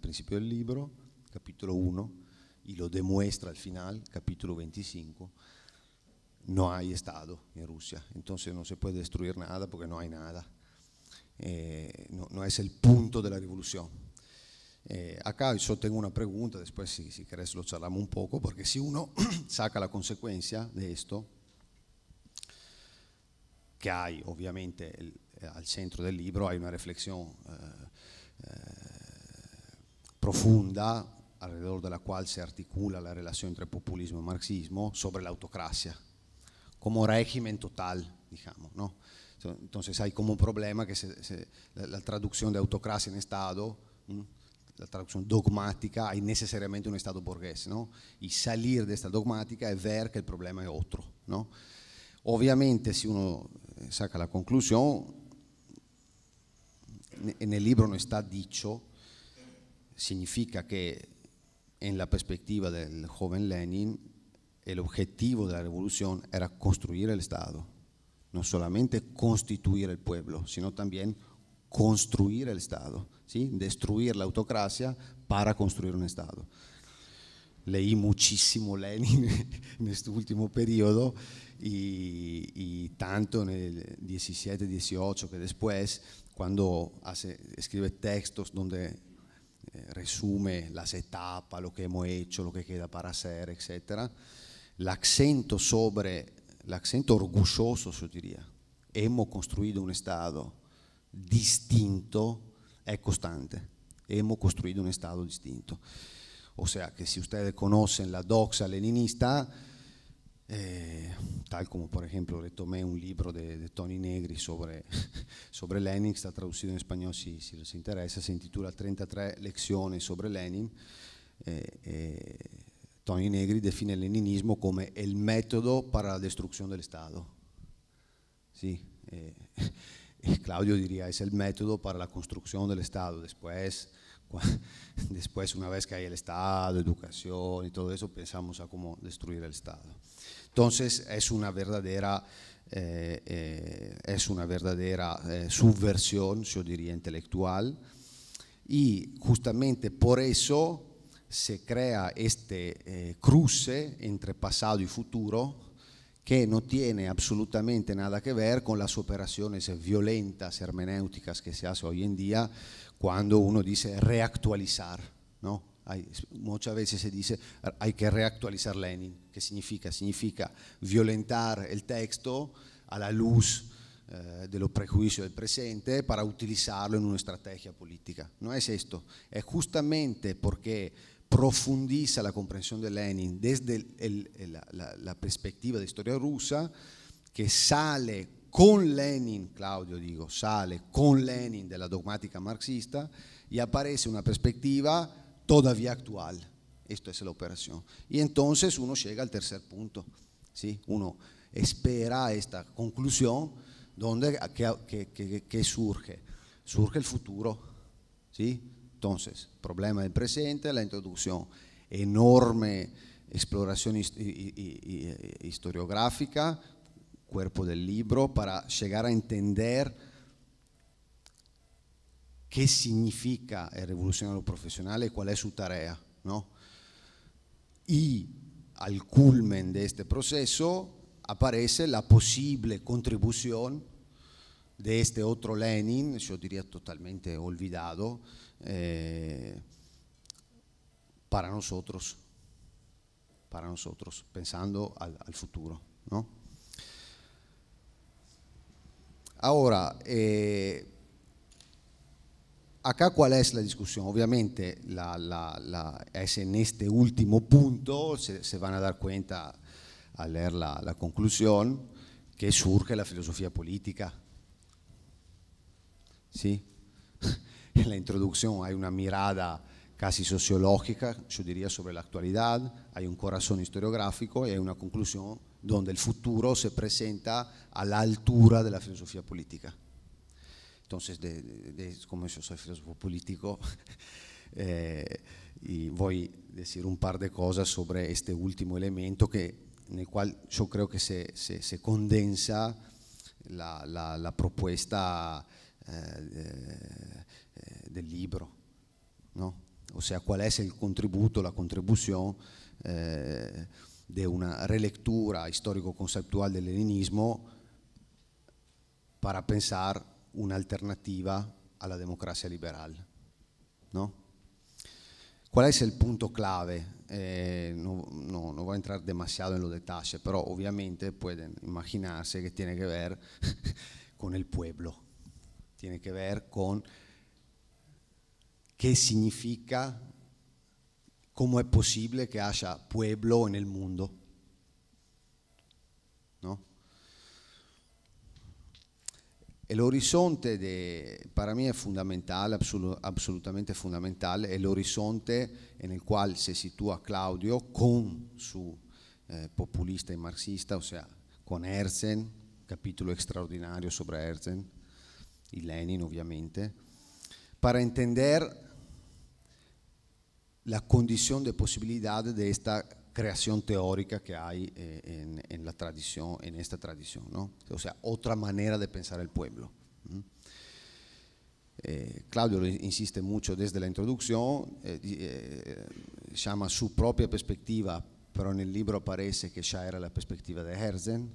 principio del libro, capítulo 1, y lo demuestra al final, capítulo 25, no hay Estado en Rusia, entonces no se puede destruir nada porque no hay nada. Eh, no es el punto de la revolución, Eh, acá yo tengo una pregunta, después si, si querés lo charlamos un poco, porque si uno <clears throat> saca la consecuencia de esto, que hay ovviamente el, eh, al centro del libro, hay una reflexión eh, eh, profunda alrededor de la cual se articula la relación entre populismo y marxismo sobre la autocracia, como régimen total, digamos, ¿no? Entonces hay como un problema que se, se, la, la, traducción de autocracia en Estado... ¿no? la traducción dogmática hay necesariamente un Estado burgués, ¿no? Y salir de esta dogmática es ver que el problema es otro, ¿no? Obviamente, si uno eh, saca la conclusión, en el libro no está dicho, significa que en la perspectiva del joven Lenin, el objetivo de la revolución era construir el Estado, no solamente constituir el pueblo, sino también construir el Estado. ¿sí? destruir la autocracia para costruire un Stato. Leí muchísimo Lenin in <laughs> este periodo e, y tanto nel 17, 18 che después, quando hace, escribe textos donde eh, resume las etapas, lo che abbiamo fatto, lo che queda para hacer, eccetera, L'accento sobre, l'accento orgulloso, io diría. Hemos costruito un Stato distinto è costante. Hemos costruito un Stato distinto. O sea, che se ustedes conocen la doxa leninista, eh, tal como por ejemplo retomé un libro de, de Tony Negri sobre, <laughs> sobre, Lenin, sta traducido en español si, si, les interesa, se intitula 33 lezioni sobre Lenin. Eh, eh, Tony Negri define il leninismo come il metodo per la distruzione Stato. Sì, eh, <laughs> <laughs> Claudio diría, es el método para la construcción del Estado. Después, <laughs> después una vez que hay el Estado, educación y todo eso, pensamos a cómo destruir el Estado. Entonces es una verdadera, eh, eh, es una verdadera eh, subversión, yo diría, intelectual. Y justamente por eso se crea este cruce entre pasado y futuro, che non tiene absolutamente nada que ver con las operaciones violentas hermenéuticas che si ha oggi in día quando uno dice reactualizar, ¿no? Hay, muchas veces se dice hay che reactualizar Lenin. ¿Qué significa? Significa violentar il texto a la luz eh, de los prejuicios del presente per utilizzarlo in una strategia politica. No es esto. Es justamente perché... profundiza la comprensión de Lenin desde la, perspectiva de historia rusa, que sale con Lenin, Claudio digo, sale con Lenin de la dogmática marxista y aparece una perspectiva todavía actual. Esto es la operación. Y entonces uno llega al tercer punto. ¿sí? Uno espera esta conclusión donde surge. Surge el futuro. ¿sí? Entonces, problema del presente, la introducción, enorme exploración eh, historiográfica, cuerpo del libro, para llegar a entender qué significa el revolucionario profesional y cuál es su tarea. ¿no? Y al culmen de este proceso aparece la posible contribución de este otro Lenin, yo diría totalmente olvidado, eh, para nosotros, para nosotros, pensando al, futuro. ¿no? Ahora, eh, acá cuál es la discusión. Obviamente la, es en este último punto, se, se, van a dar cuenta al leer la, conclusión, que surge la filosofía política. ¿Sí? la introducción hay una mirada casi sociológica, yo diría, sobre la actualidad, hay un corazón historiográfico y hay una conclusión donde el futuro se presenta a la altura de la filosofía política. Entonces, de, de, de, como yo soy filósofo político, <laughs> eh, y voy a decir un par de cosas sobre este último elemento que, en el cual yo creo que se, se, se condensa la, la, la propuesta eh, del libro, no? o sea, qual è il contributo, la contribuzione eh, di una relectura storico-conceptual dell'ellenismo per pensare un'alternativa alla democrazia liberale. No? Qual è il punto clave? Eh, no, no, no, voy a entrar demasiado in lo dettaglio, però ovviamente pueden imaginarse che tiene que ver <laughs> con il pueblo, tiene que ver con che significa cómo es posible que haya pueblo nel mondo. mundo. ¿No? El horizonte de, para è fondamentale, assolutamente fondamentale, è l'orizzonte nel quale si situa Claudio con su eh, populista e marxista, o sea, con Herzen, capitolo straordinario sopra Herzen, il Lenin ovviamente, per entender la condición de posibilidad de esta creación teórica que hay eh, en, la tradición, en esta tradición, O sea, otra manera de pensar el pueblo. Eh, Claudio insiste mucho desde la introducción, eh, llama su propia perspectiva, pero en el libro aparece que ya era la perspectiva de Herzen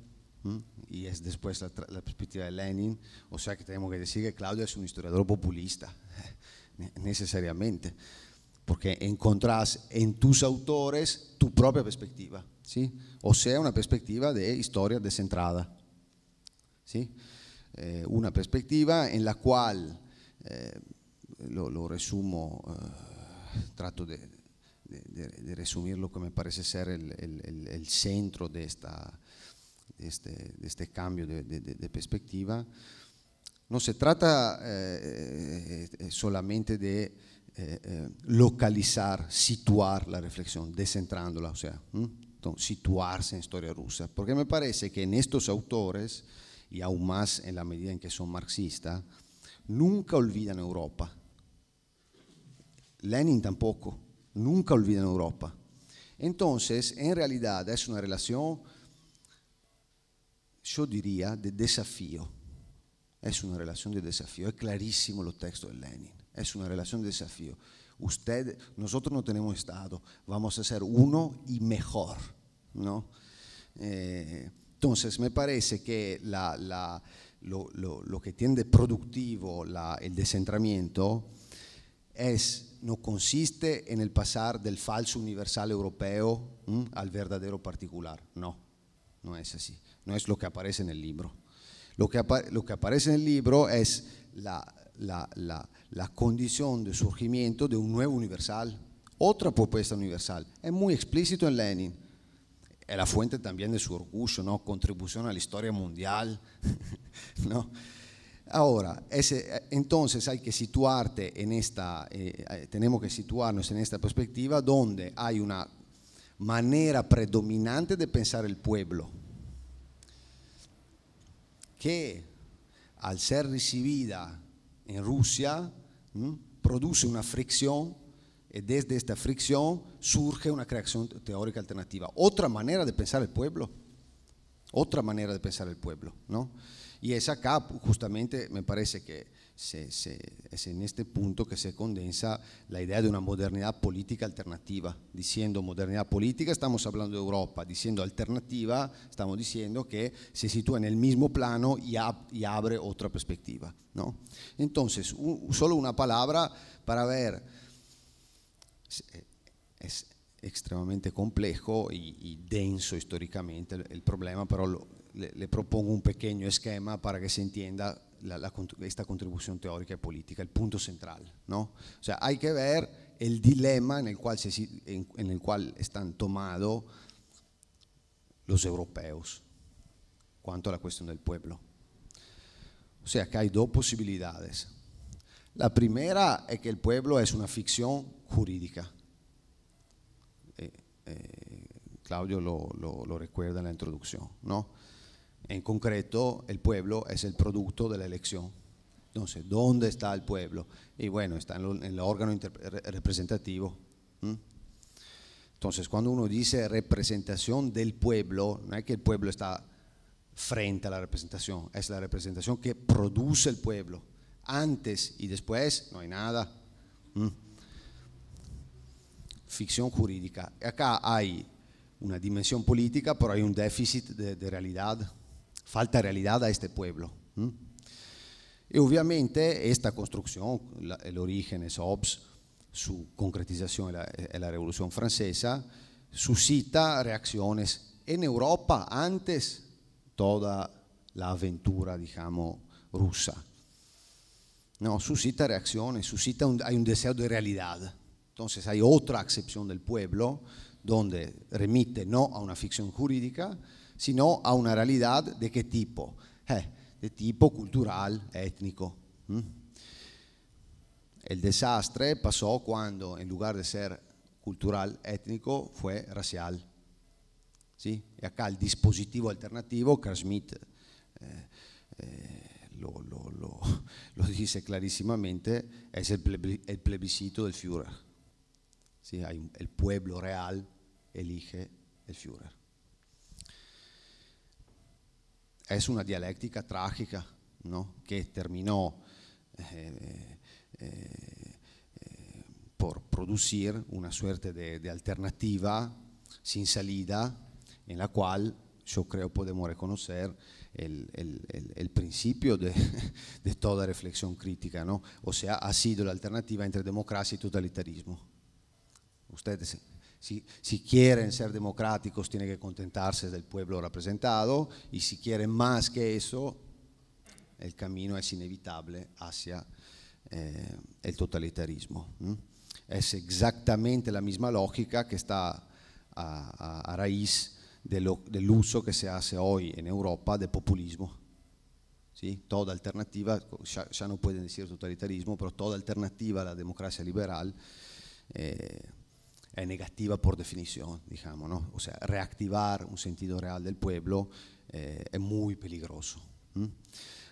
y es después la, la, perspectiva de Lenin, o sea que tenemos que decir que Claudio es un historiador populista, <laughs> necesariamente. porque encontrás en tus autores tu propia perspectiva, ¿sí? o sea, una perspectiva de historia descentrada. ¿sí? Eh, una perspectiva en la cual, eh, lo, lo, resumo, eh, trato de, de, de, de, resumirlo como parece ser el, el, el centro de, esta, este, este, cambio de, perspectiva, no se trata eh, eh, solamente de Eh, eh, localizar, situar la reflexión, descentrándola, o sea, situarse en historia rusa. Porque me parece que en estos autores, y aún más en la medida en que son marxistas, nunca olvidan Europa. Lenin tampoco, nunca olvidan Europa. Entonces, en realidad es una relación, yo diría, de desafío. Es una relación de desafío. Es clarísimo los texto de Lenin. Es una relación de desafío. Usted, nosotros no tenemos estado, vamos a ser uno y mejor, ¿no? Eh, entonces, me parece que la, lo, que tiende productivo el descentramiento es, no consiste en el pasar del falso universal europeo al verdadero particular, no, no es así, no es lo que aparece en el libro. Lo que, lo que aparece en el libro es la la, condición de surgimiento de un nuevo universal, otra propuesta universal. Es muy explícito en Lenin. Es la fuente también de su orgullo, ¿no? Contribución a la historia mundial, <laughs> Ahora, ese, entonces hay que situarte en esta, eh, eh, tenemos que situarnos en esta perspectiva donde hay una manera predominante de pensar el pueblo, que al ser recibida en Rusia produce una fricción y eh, desde esta fricción surge una creación teórica alternativa. Otra manera de pensar el pueblo, otra manera de pensar el pueblo, ¿no? Y esa acá justamente, me parece que se, se, es en este punto che se condensa la idea de una modernità politica alternativa. Diciendo modernità politica stiamo parlando de Europa, diciendo alternativa stiamo diciendo che se sitúa en el mismo plano y, ab, y abre otra perspectiva. ¿no? Entonces, un, solo una parola per ver, es, eh, es complejo y, y denso históricamente el, el, problema, pero lo, le, le propongo un pequeño esquema para que se entienda esta contribución teórica y política, el punto central. ¿no? O sea, hay que ver el dilema en el cual, se, en, el cual están tomados los europeos cuanto a la cuestión del pueblo. O sea, que hay dos posibilidades. La primera es que el pueblo es una ficción jurídica. Eh, eh, Claudio lo, lo, recuerda en la introducción, ¿no? En concreto, el pueblo es el producto de la elección. Entonces, ¿dónde está el pueblo? Y bueno, está en el órgano representativo. Entonces, cuando uno dice representación del pueblo, no es que el pueblo está frente a la representación, es la representación que produce el pueblo. Antes y después no hay nada. Ficción jurídica. Acá hay una dimensión política, pero hay un déficit de realidad falta realidad a este pueblo. Y obviamente esta construcción, el origen es Hobbes, su concretización en la, Revolución Francesa, suscita reacciones en Europa antes toda la aventura, digamos, rusa. No, suscita reacciones, suscita hay un deseo de realidad. Entonces hay otra acepción del pueblo donde remite no a una ficción jurídica, sino a una realidad de qué tipo? Eh, de tipo cultural, étnico. El desastre pasó cuando, en lugar de ser cultural, étnico, fue racial. ¿Sí? Y acá el dispositivo alternativo, Carl eh, eh, <laughs> lo, dice clarísimamente, es el, plebiscito del Führer. ¿Sí? el pueblo real elige el Führer. es una dialéctica trágica, ¿no? que terminó eh, eh, eh, por producir una suerte de, alternativa sin salida en la cual yo creo podemos reconocer el, principio <laughs> de, toda reflexión crítica, ¿no? o sea, ha sido la alternativa entre democracia y totalitarismo. Ustedes Si, si, quieren ser democráticos, tienen que contentarse del pueblo representado, y si quieren más que eso, el camino es inevitable hacia eh, el totalitarismo. ¿Mm? Es exactamente la misma lógica que está a, a, a raíz de lo, del uso que se hace hoy en Europa del populismo. ¿Sí? Toda alternativa, ya, ya, no pueden decir totalitarismo, pero toda alternativa a la democracia liberal. Eh, es eh, negativa por definición, digamos, ¿no? O sea, reactivar un sentido real del pueblo eh, es muy peligroso.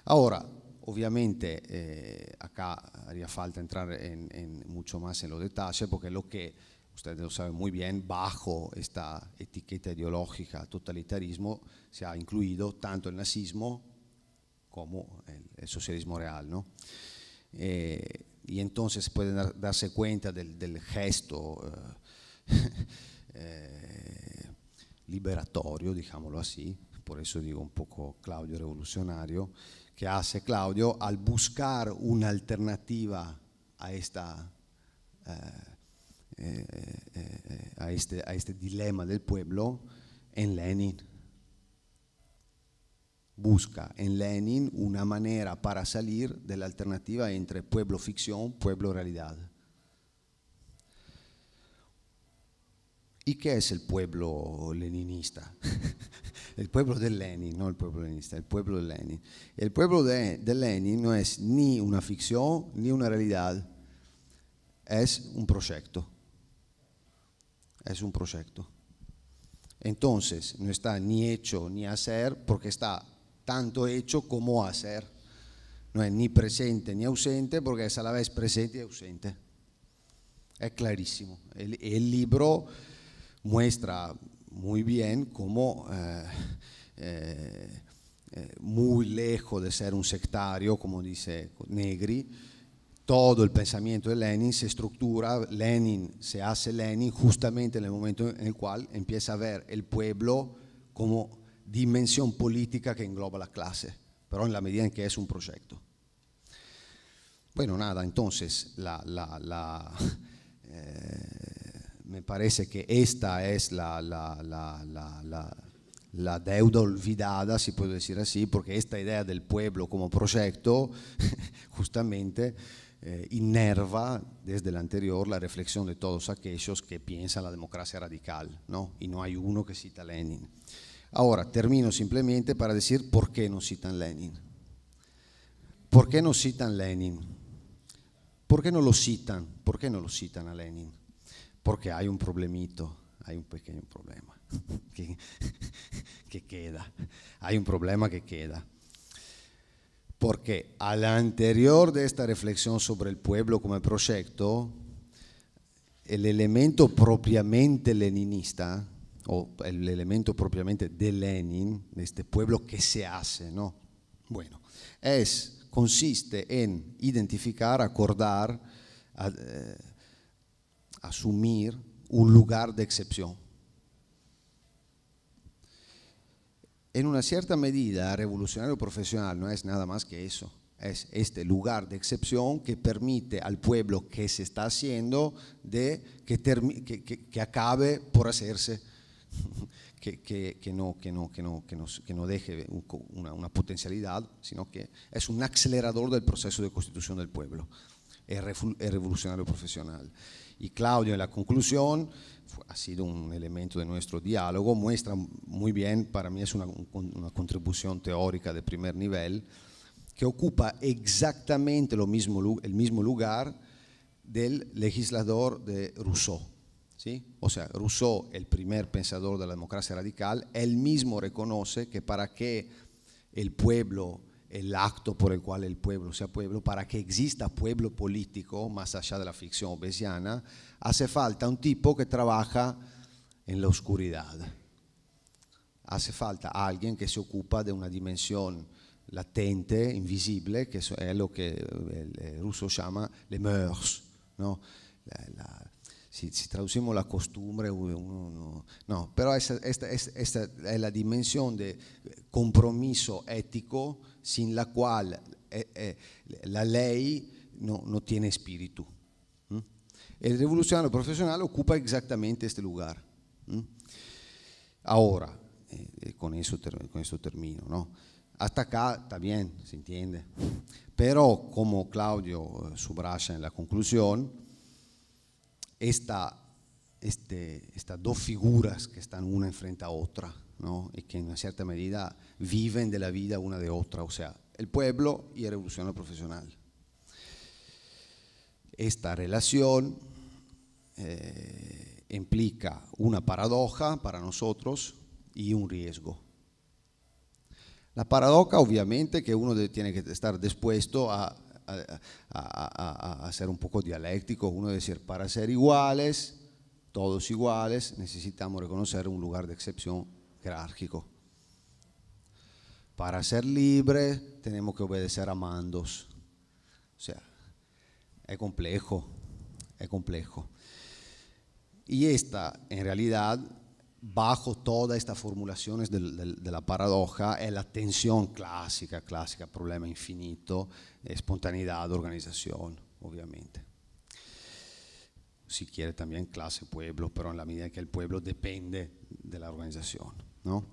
Ahora, obviamente, eh, acá haría falta entrar en, mucho más en los detalles, porque lo que ustedes lo saben muy bien, bajo esta etiqueta ideológica totalitarismo se ha incluido tanto el nazismo como el, socialismo real, ¿no? y entonces pueden darse cuenta del, del gesto <laughs> Eh, liberatorio, digámoslo así, por eso digo un poco Claudio revolucionario, que hace Claudio al buscar una alternativa a esta... Eh, eh, este, a, este, dilema del pueblo en Lenin. Busca en Lenin una manera para salir de la alternativa entre pueblo ficción, pueblo realidad. ¿Y qué es el pueblo leninista? <laughs> el pueblo del Lenin, no el pueblo leninista, el pueblo de Lenin. El pueblo de, Lenin no es ni una ficción ni una realidad, es un proyecto. Es un proyecto. Entonces, no está ni hecho ni hacer, porque está tanto hecho como hacer. No es ni presente ni ausente, porque es a la vez presente y ausente. Es clarísimo. el, el libro muestra muy bien cómo eh, eh, eh, muy lejos de ser un sectario, como dice Negri, todo el pensamiento de Lenin se estructura, Lenin se hace Lenin justamente en el momento en el cual empieza a ver el pueblo como dimensión política que engloba la clase, pero en la medida en que es un proyecto. Bueno, nada, entonces la, la, <laughs> me parece que esta es la, deuda olvidada, si puedo decir así, porque esta idea del pueblo como proyecto <laughs> justamente eh, inerva desde el anterior la reflexión de todos aquellos que piensan la democracia radical, ¿no? y no hay uno que cita a Lenin. Ahora, termino simplemente para decir por qué no citan Lenin. ¿Por qué no citan Lenin? ¿Por qué no lo citan? ¿Por qué no lo citan a Lenin? porque hay un problemito, hay un pequeño problema <laughs> que, queda, hay un problema que queda. Porque al anterior de esta reflexión sobre el pueblo como proyecto, el elemento propiamente leninista, o el elemento propiamente de Lenin, de este pueblo que se hace, ¿no? Bueno, es, consiste en identificar, acordar, eh, asumir un lugar de excepción. En una cierta medida, revolucionario profesional no es nada más que eso, es este lugar de excepción que permite al pueblo que se está haciendo de que, que, que, acabe por hacerse, <laughs> que, no, que, no, que, no, que, no, que no deje una, una potencialidad, sino que es un acelerador del proceso de constitución del pueblo, es revolucionario profesional. Y Claudio, en la conclusión, ha sido un elemento de nuestro diálogo, muestra muy bien, para mí es una, contribución teórica de primer nivel, que ocupa exactamente el mismo lugar del legislador de Rousseau. ¿sí? O sea, Rousseau, el primer pensador de la democracia radical, él mismo reconoce que para que el pueblo el acto por el cual el pueblo sea pueblo, para que exista pueblo político, más allá de la ficción obesiana, hace falta un tipo que trabaja en la oscuridad. Hace falta alguien que se ocupa de una dimensión latente, invisible, que es lo que el ruso llama les mœurs, ¿no? la, se, si traduciamo la costumbre, uno, no, però questa è la dimensione del compromesso etico sin la quale eh, eh, la ley non no tiene spirito. E il rivoluzionario professionale occupa esattamente questo lugar. Ora, eh, eh, con questo ter termino, no? Attaccar, está bien, si entiende. Però, come Claudio eh, subraya en la esta, este, estas dos figuras que están una enfrente a otra, y que en cierta medida viven de la vida una de otra, o sea, el pueblo y el revolucionario profesional. Esta relación eh, implica una paradoja para nosotros y un riesgo. La paradoja obviamente que uno tiene que estar dispuesto a a, ser un poco dialéctico uno decir, para ser iguales, todos iguales, necesitamos reconocer un lugar de excepción jerárquico. Para ser libre, tenemos que obedecer a mandos. O sea, es complejo, es complejo. Y esta, en realidad, bajo todas estas formulaciones de, la paradoja es la tensión clásica, clásica, problema infinito, espontaneidad, organización, obviamente. Si quiere también clase pueblo, pero en la medida que el pueblo depende de la organización. ¿no?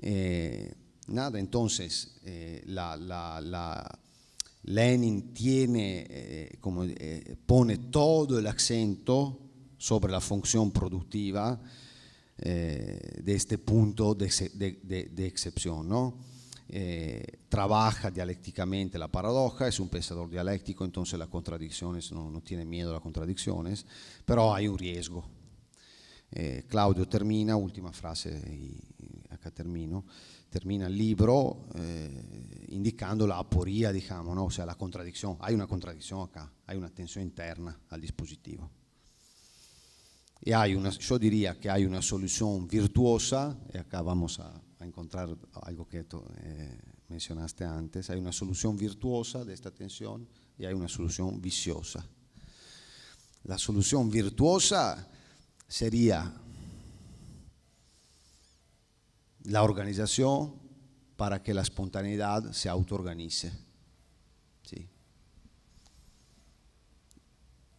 Eh, nada, entonces, eh, Lenin tiene, eh, como, pone todo el acento sobre la función productiva, eh, de este punto de, excepción. ¿no? Eh, trabaja dialécticamente la paradoja, es un pensador dialéctico, entonces la contradicciones, no, tiene miedo a las contradicciones, pero hay un riesgo. Eh, Claudio termina, última frase, acá termino, termina el libro indicando la aporía, digamos, ¿no? o sea, la contradicción, hay una contradicción acá, hay una tensión interna al dispositivo una, yo diría que hay una solución virtuosa, y acá vamos a, encontrar algo que eh, mencionaste antes, hay una solución virtuosa de esta tensión y hay una solución viciosa. La solución virtuosa sería la organización para que la espontaneidad se autoorganice. ¿Sí?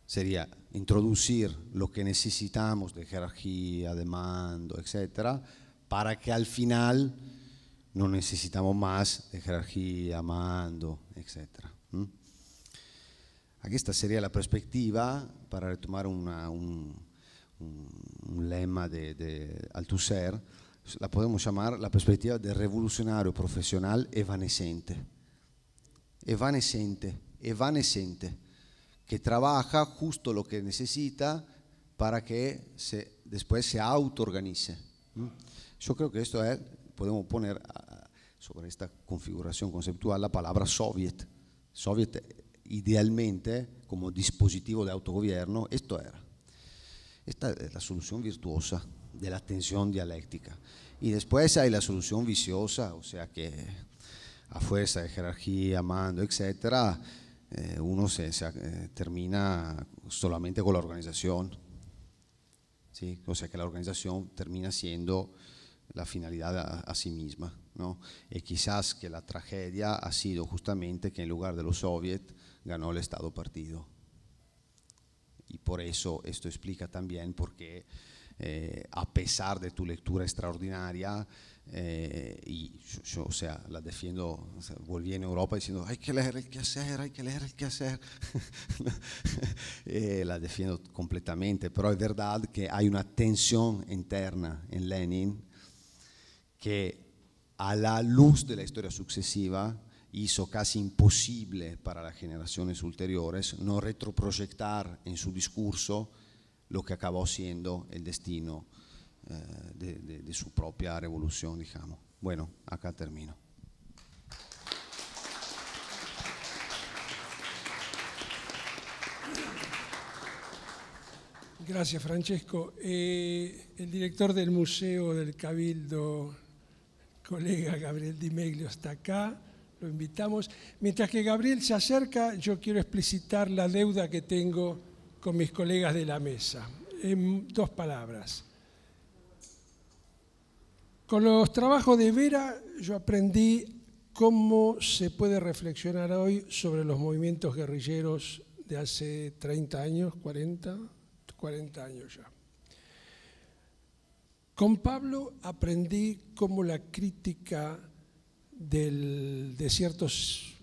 Sería introducir lo que necesitamos de jerarquía, de mando, etcétera, para que al final no necesitamos más de jerarquía, mando, etcétera. Aquí esta sería la perspectiva para retomar un, lema de, de, la podemos llamar la perspectiva del revolucionario profesional evanescente. Evanescente, evanescente que trabaja justo lo que necesita para que se, después se autoorganice. ¿Mm? Yo creo que esto es, eh, podemos poner ah, sobre esta configuración conceptual la palabra soviet. Soviet eh, idealmente como dispositivo de autogobierno, esto era. Esta es la solución virtuosa de la tensión dialéctica. Y después hay la solución viciosa, o sea que a fuerza de jerarquía, mando, etcétera, eh, uno se, eh, termina solamente con la organización, o sea que la organización termina siendo la finalidad a, sí misma. ¿no? Y eh, quizás que la tragedia ha sido justamente que en lugar de los soviets ganó el Estado partido. Y por eso esto explica también por qué, a pesar de tu lectura extraordinaria, eh, y yo, o sea, la defiendo, volví en Europa diciendo, hay que leer el hacer hay que leer el hacer la <laughs> eh, defiendo completamente, pero es verdad que hay una tensión interna en Lenin que a la luz de la historia sucesiva hizo casi imposible para las generaciones ulteriores no retroproyectar en su discurso lo que acabó siendo el destino eh, de, su propia revolución, digamos. Bueno, acá termino. Gracias, Francesco. Eh, el director del Museo del Cabildo, colega Gabriel Di Meglio, está acá lo invitamos. Mientras que Gabriel se acerca, yo quiero explicitar la deuda que tengo con mis colegas de la mesa, en dos palabras. Con los trabajos de Vera yo aprendí cómo se puede reflexionar hoy sobre los movimientos guerrilleros de hace 30 años, 40, 40 años ya. Con Pablo aprendí cómo la crítica de, ciertos,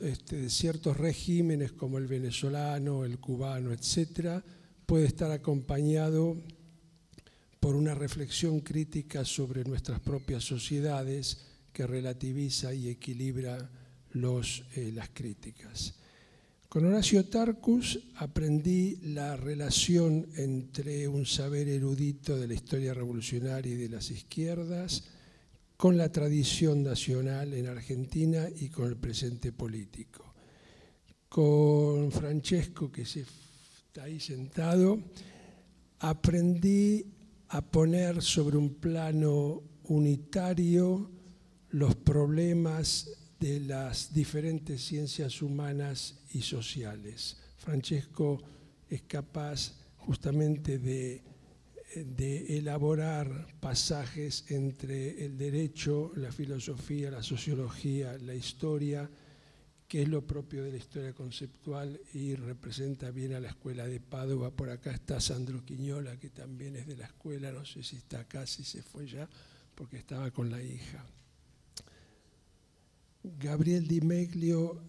este, de ciertos regímenes como el venezolano, el cubano, etcétera, puede estar acompañado por una reflexión crítica sobre nuestras propias sociedades que relativiza y equilibra los, eh, las críticas. Con Horacio Tarcus aprendí la relación entre un saber erudito de la historia revolucionaria y de las izquierdas con la tradición nacional en Argentina y con el presente político. Con Francesco, que se está ahí sentado, aprendí a poner sobre un plano unitario los problemas de las diferentes ciencias humanas y sociales. Francesco es capaz justamente de, de, elaborar pasajes entre el derecho, la filosofía, la sociología, la historia que es lo propio de la historia conceptual y representa bien a la escuela de Padua. Por acá está Sandro Quiñola, que también es de la escuela, no sé si está acá, si se fue ya, porque estaba con la hija. Gabriel Di Meglio,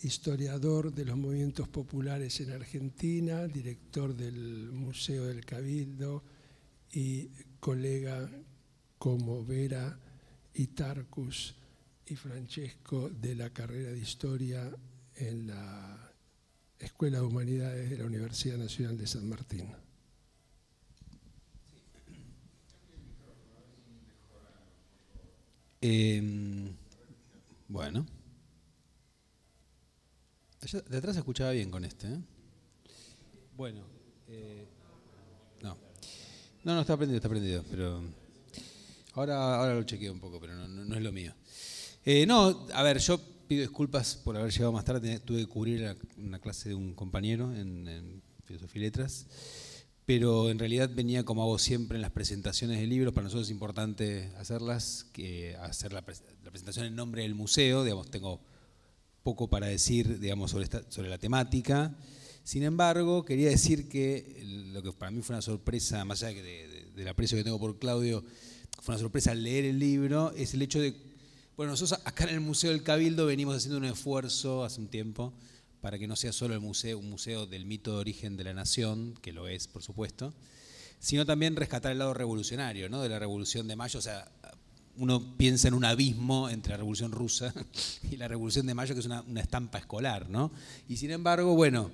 historiador de los movimientos populares en Argentina, director del Museo del Cabildo y colega como Vera y Tarcus y Francesco de la carrera de Historia en la Escuela de Humanidades de la Universidad Nacional de San Martín. Em, bueno. de atrás escuchaba bien con este. ¿eh? Bueno. Eh, no. No, está aprendido, está aprendido. Pero ahora, ahora lo chequeo un poco, pero no es lo mío. Eh, no, a ver, yo pido disculpas por haber llegado más tarde. Tuve que cubrir una clase de un compañero en, Filosofía y Letras. Pero en realidad venía, como hago siempre en las presentaciones de libros, para nosotros es importante hacerlas, que hacer la, presentación en nombre del museo. Digamos, tengo poco para decir digamos, sobre, sobre la temática. Sin embargo, quería decir que lo que para mí fue una sorpresa, más allá de, del aprecio que tengo por Claudio, fue una sorpresa leer el libro, es el hecho de bueno, nosotros acá en el Museo del Cabildo venimos haciendo un esfuerzo hace un tiempo para que no sea solo el museo, un museo del mito de origen de la nación, que lo es, por supuesto, sino también rescatar el lado revolucionario, ¿no? De la Revolución de Mayo, o sea, uno piensa en un abismo entre la Revolución Rusa <laughs> y la Revolución de Mayo, que es una, estampa escolar, ¿no? Y sin embargo, bueno,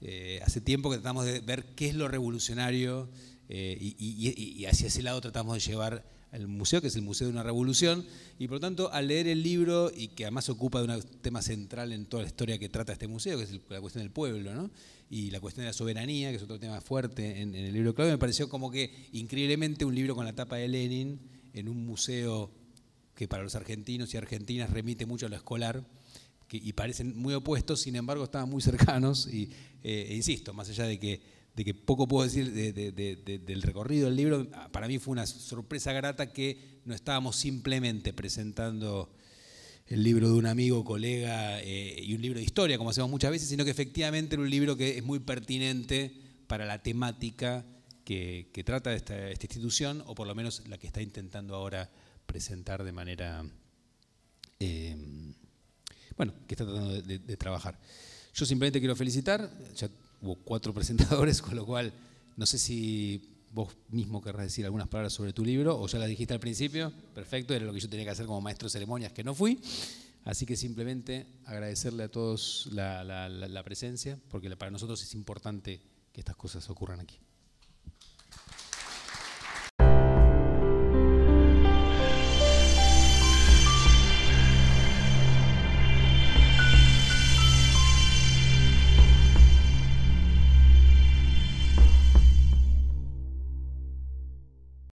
eh, hace tiempo que tratamos de ver qué es lo revolucionario eh, y hacia ese lado tratamos de llevar el museo, que es el Museo de una Revolución, y por lo tanto al leer el libro, y que además ocupa de un tema central en toda la historia que trata este museo, que es la cuestión del pueblo, ¿no? y la cuestión de la soberanía, que es otro tema fuerte en, el libro de Claudio, me pareció como que increíblemente un libro con la tapa de Lenin en un museo que para los argentinos y argentinas remite mucho a lo escolar, y parecen muy opuestos, sin embargo estaban muy cercanos, y eh, e insisto, más allá de que de que poco puedo decir del recorrido del libro, para mí fue una sorpresa grata que no estábamos simplemente presentando el libro de un amigo, colega eh, y un libro de historia, como hacemos muchas veces, sino que efectivamente era un libro que es muy pertinente para la temática que, trata esta, institución, o por lo menos la que está intentando ahora presentar de manera, eh, bueno, que está tratando de trabajar. Yo simplemente quiero felicitar, hubo cuatro <laughs> presentadores, con lo cual no sé si vos mismo querrás decir algunas palabras sobre tu libro, o ya las dijiste al principio, perfecto, era lo que yo tenía que hacer como maestro de ceremonias, que no fui. Así que simplemente agradecerle a todos la, la, la presencia, porque para nosotros es importante que estas cosas ocurran aquí.